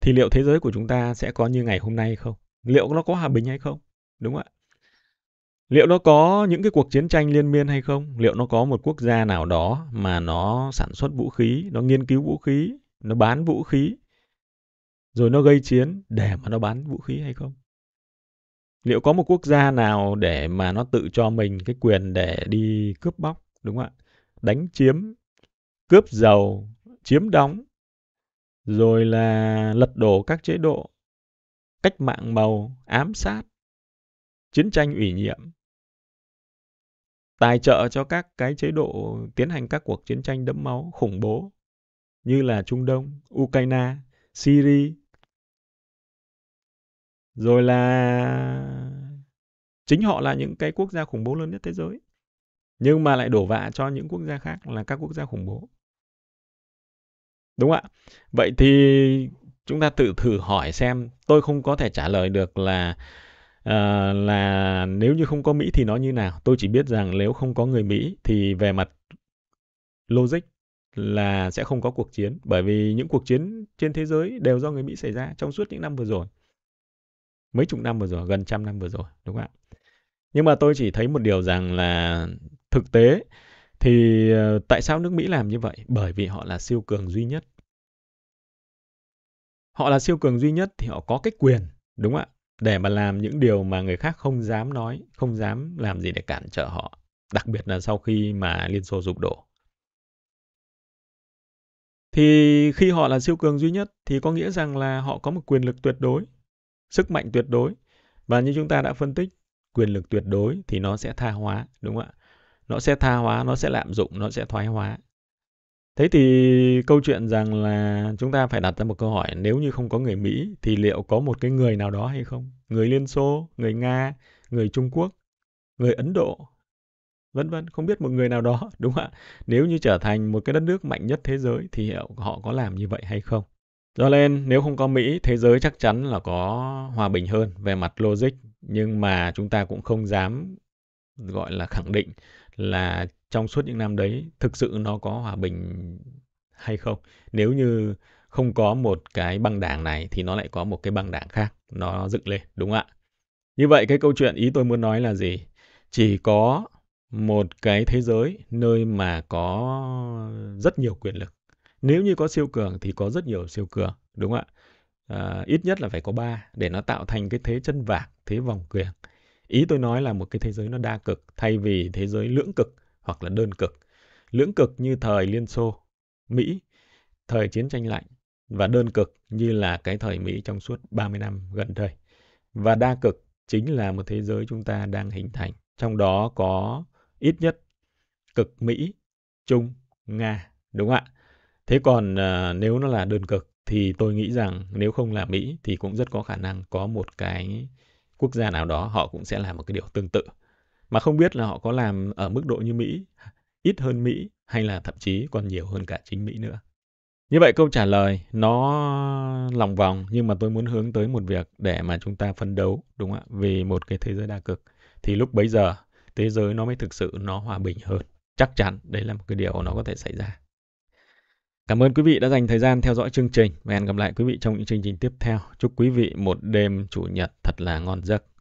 Thì liệu thế giới của chúng ta sẽ có như ngày hôm nay không? Liệu nó có hòa bình hay không? Đúng không ạ? Liệu nó có những cái cuộc chiến tranh liên miên hay không? Liệu nó có một quốc gia nào đó mà nó sản xuất vũ khí, nó nghiên cứu vũ khí, nó bán vũ khí, rồi nó gây chiến để mà nó bán vũ khí hay không? liệu có một quốc gia nào để mà nó tự cho mình cái quyền để đi cướp bóc đúng không ạ đánh chiếm cướp giàu chiếm đóng rồi là lật đổ các chế độ cách mạng màu ám sát chiến tranh ủy nhiệm tài trợ cho các cái chế độ tiến hành các cuộc chiến tranh đẫm máu khủng bố như là Trung Đông, Ukraine, Syria, rồi là chính họ là những cái quốc gia khủng bố lớn nhất thế giới nhưng mà lại đổ vạ cho những quốc gia khác là các quốc gia khủng bố đúng ạ vậy thì chúng ta tự thử hỏi xem tôi không có thể trả lời được là uh, là nếu như không có mỹ thì nó như nào tôi chỉ biết rằng nếu không có người mỹ thì về mặt logic là sẽ không có cuộc chiến bởi vì những cuộc chiến trên thế giới đều do người mỹ xảy ra trong suốt những năm vừa rồi mấy chục năm vừa rồi, gần trăm năm vừa rồi, đúng không ạ? Nhưng mà tôi chỉ thấy một điều rằng là thực tế thì ờ, tại sao nước Mỹ làm như vậy? Bởi vì họ là siêu cường duy nhất. Họ là siêu cường duy nhất thì họ có cái quyền, đúng không ạ? Để mà làm những điều mà người khác không dám nói, không dám làm gì để cản trở họ. Đặc biệt là sau khi mà Liên Xô sụp đổ. Thì khi họ là siêu cường duy nhất thì có nghĩa rằng là họ có một quyền lực tuyệt đối sức mạnh tuyệt đối và như chúng ta đã phân tích quyền lực tuyệt đối thì nó sẽ tha hóa đúng không ạ nó sẽ tha hóa nó sẽ lạm dụng nó sẽ thoái hóa thế thì câu chuyện rằng là chúng ta phải đặt ra một câu hỏi nếu như không có người mỹ thì liệu có một cái người nào đó hay không người liên xô người nga người trung quốc người ấn độ vân vân không biết một người nào đó đúng không ạ nếu như trở thành một cái đất nước mạnh nhất thế giới thì họ có làm như vậy hay không cho nên nếu không có Mỹ, thế giới chắc chắn là có hòa bình hơn về mặt logic, nhưng mà chúng ta cũng không dám gọi là khẳng định là trong suốt những năm đấy thực sự nó có hòa bình hay không. Nếu như không có một cái băng đảng này thì nó lại có một cái băng đảng khác nó dựng lên, đúng không ạ? Như vậy cái câu chuyện ý tôi muốn nói là gì? Chỉ có một cái thế giới nơi mà có rất nhiều quyền lực nếu như có siêu cường thì có rất nhiều siêu cường đúng không ạ à, ít nhất là phải có ba để nó tạo thành cái thế chân vạc thế vòng quyền ý tôi nói là một cái thế giới nó đa cực thay vì thế giới lưỡng cực hoặc là đơn cực lưỡng cực như thời liên xô mỹ thời chiến tranh lạnh và đơn cực như là cái thời mỹ trong suốt 30 năm gần đây và đa cực chính là một thế giới chúng ta đang hình thành trong đó có ít nhất cực mỹ trung nga đúng không ạ Thế còn à, nếu nó là đơn cực thì tôi nghĩ rằng nếu không là Mỹ thì cũng rất có khả năng có một cái quốc gia nào đó họ cũng sẽ làm một cái điều tương tự. Mà không biết là họ có làm ở mức độ như Mỹ, ít hơn Mỹ hay là thậm chí còn nhiều hơn cả chính Mỹ nữa. Như vậy câu trả lời nó lòng vòng nhưng mà tôi muốn hướng tới một việc để mà chúng ta phân đấu đúng không ạ? Vì một cái thế giới đa cực thì lúc bấy giờ thế giới nó mới thực sự nó hòa bình hơn. Chắc chắn đấy là một cái điều nó có thể xảy ra. Cảm ơn quý vị đã dành thời gian theo dõi chương trình và hẹn gặp lại quý vị trong những chương trình tiếp theo. Chúc quý vị một đêm chủ nhật thật là ngon giấc.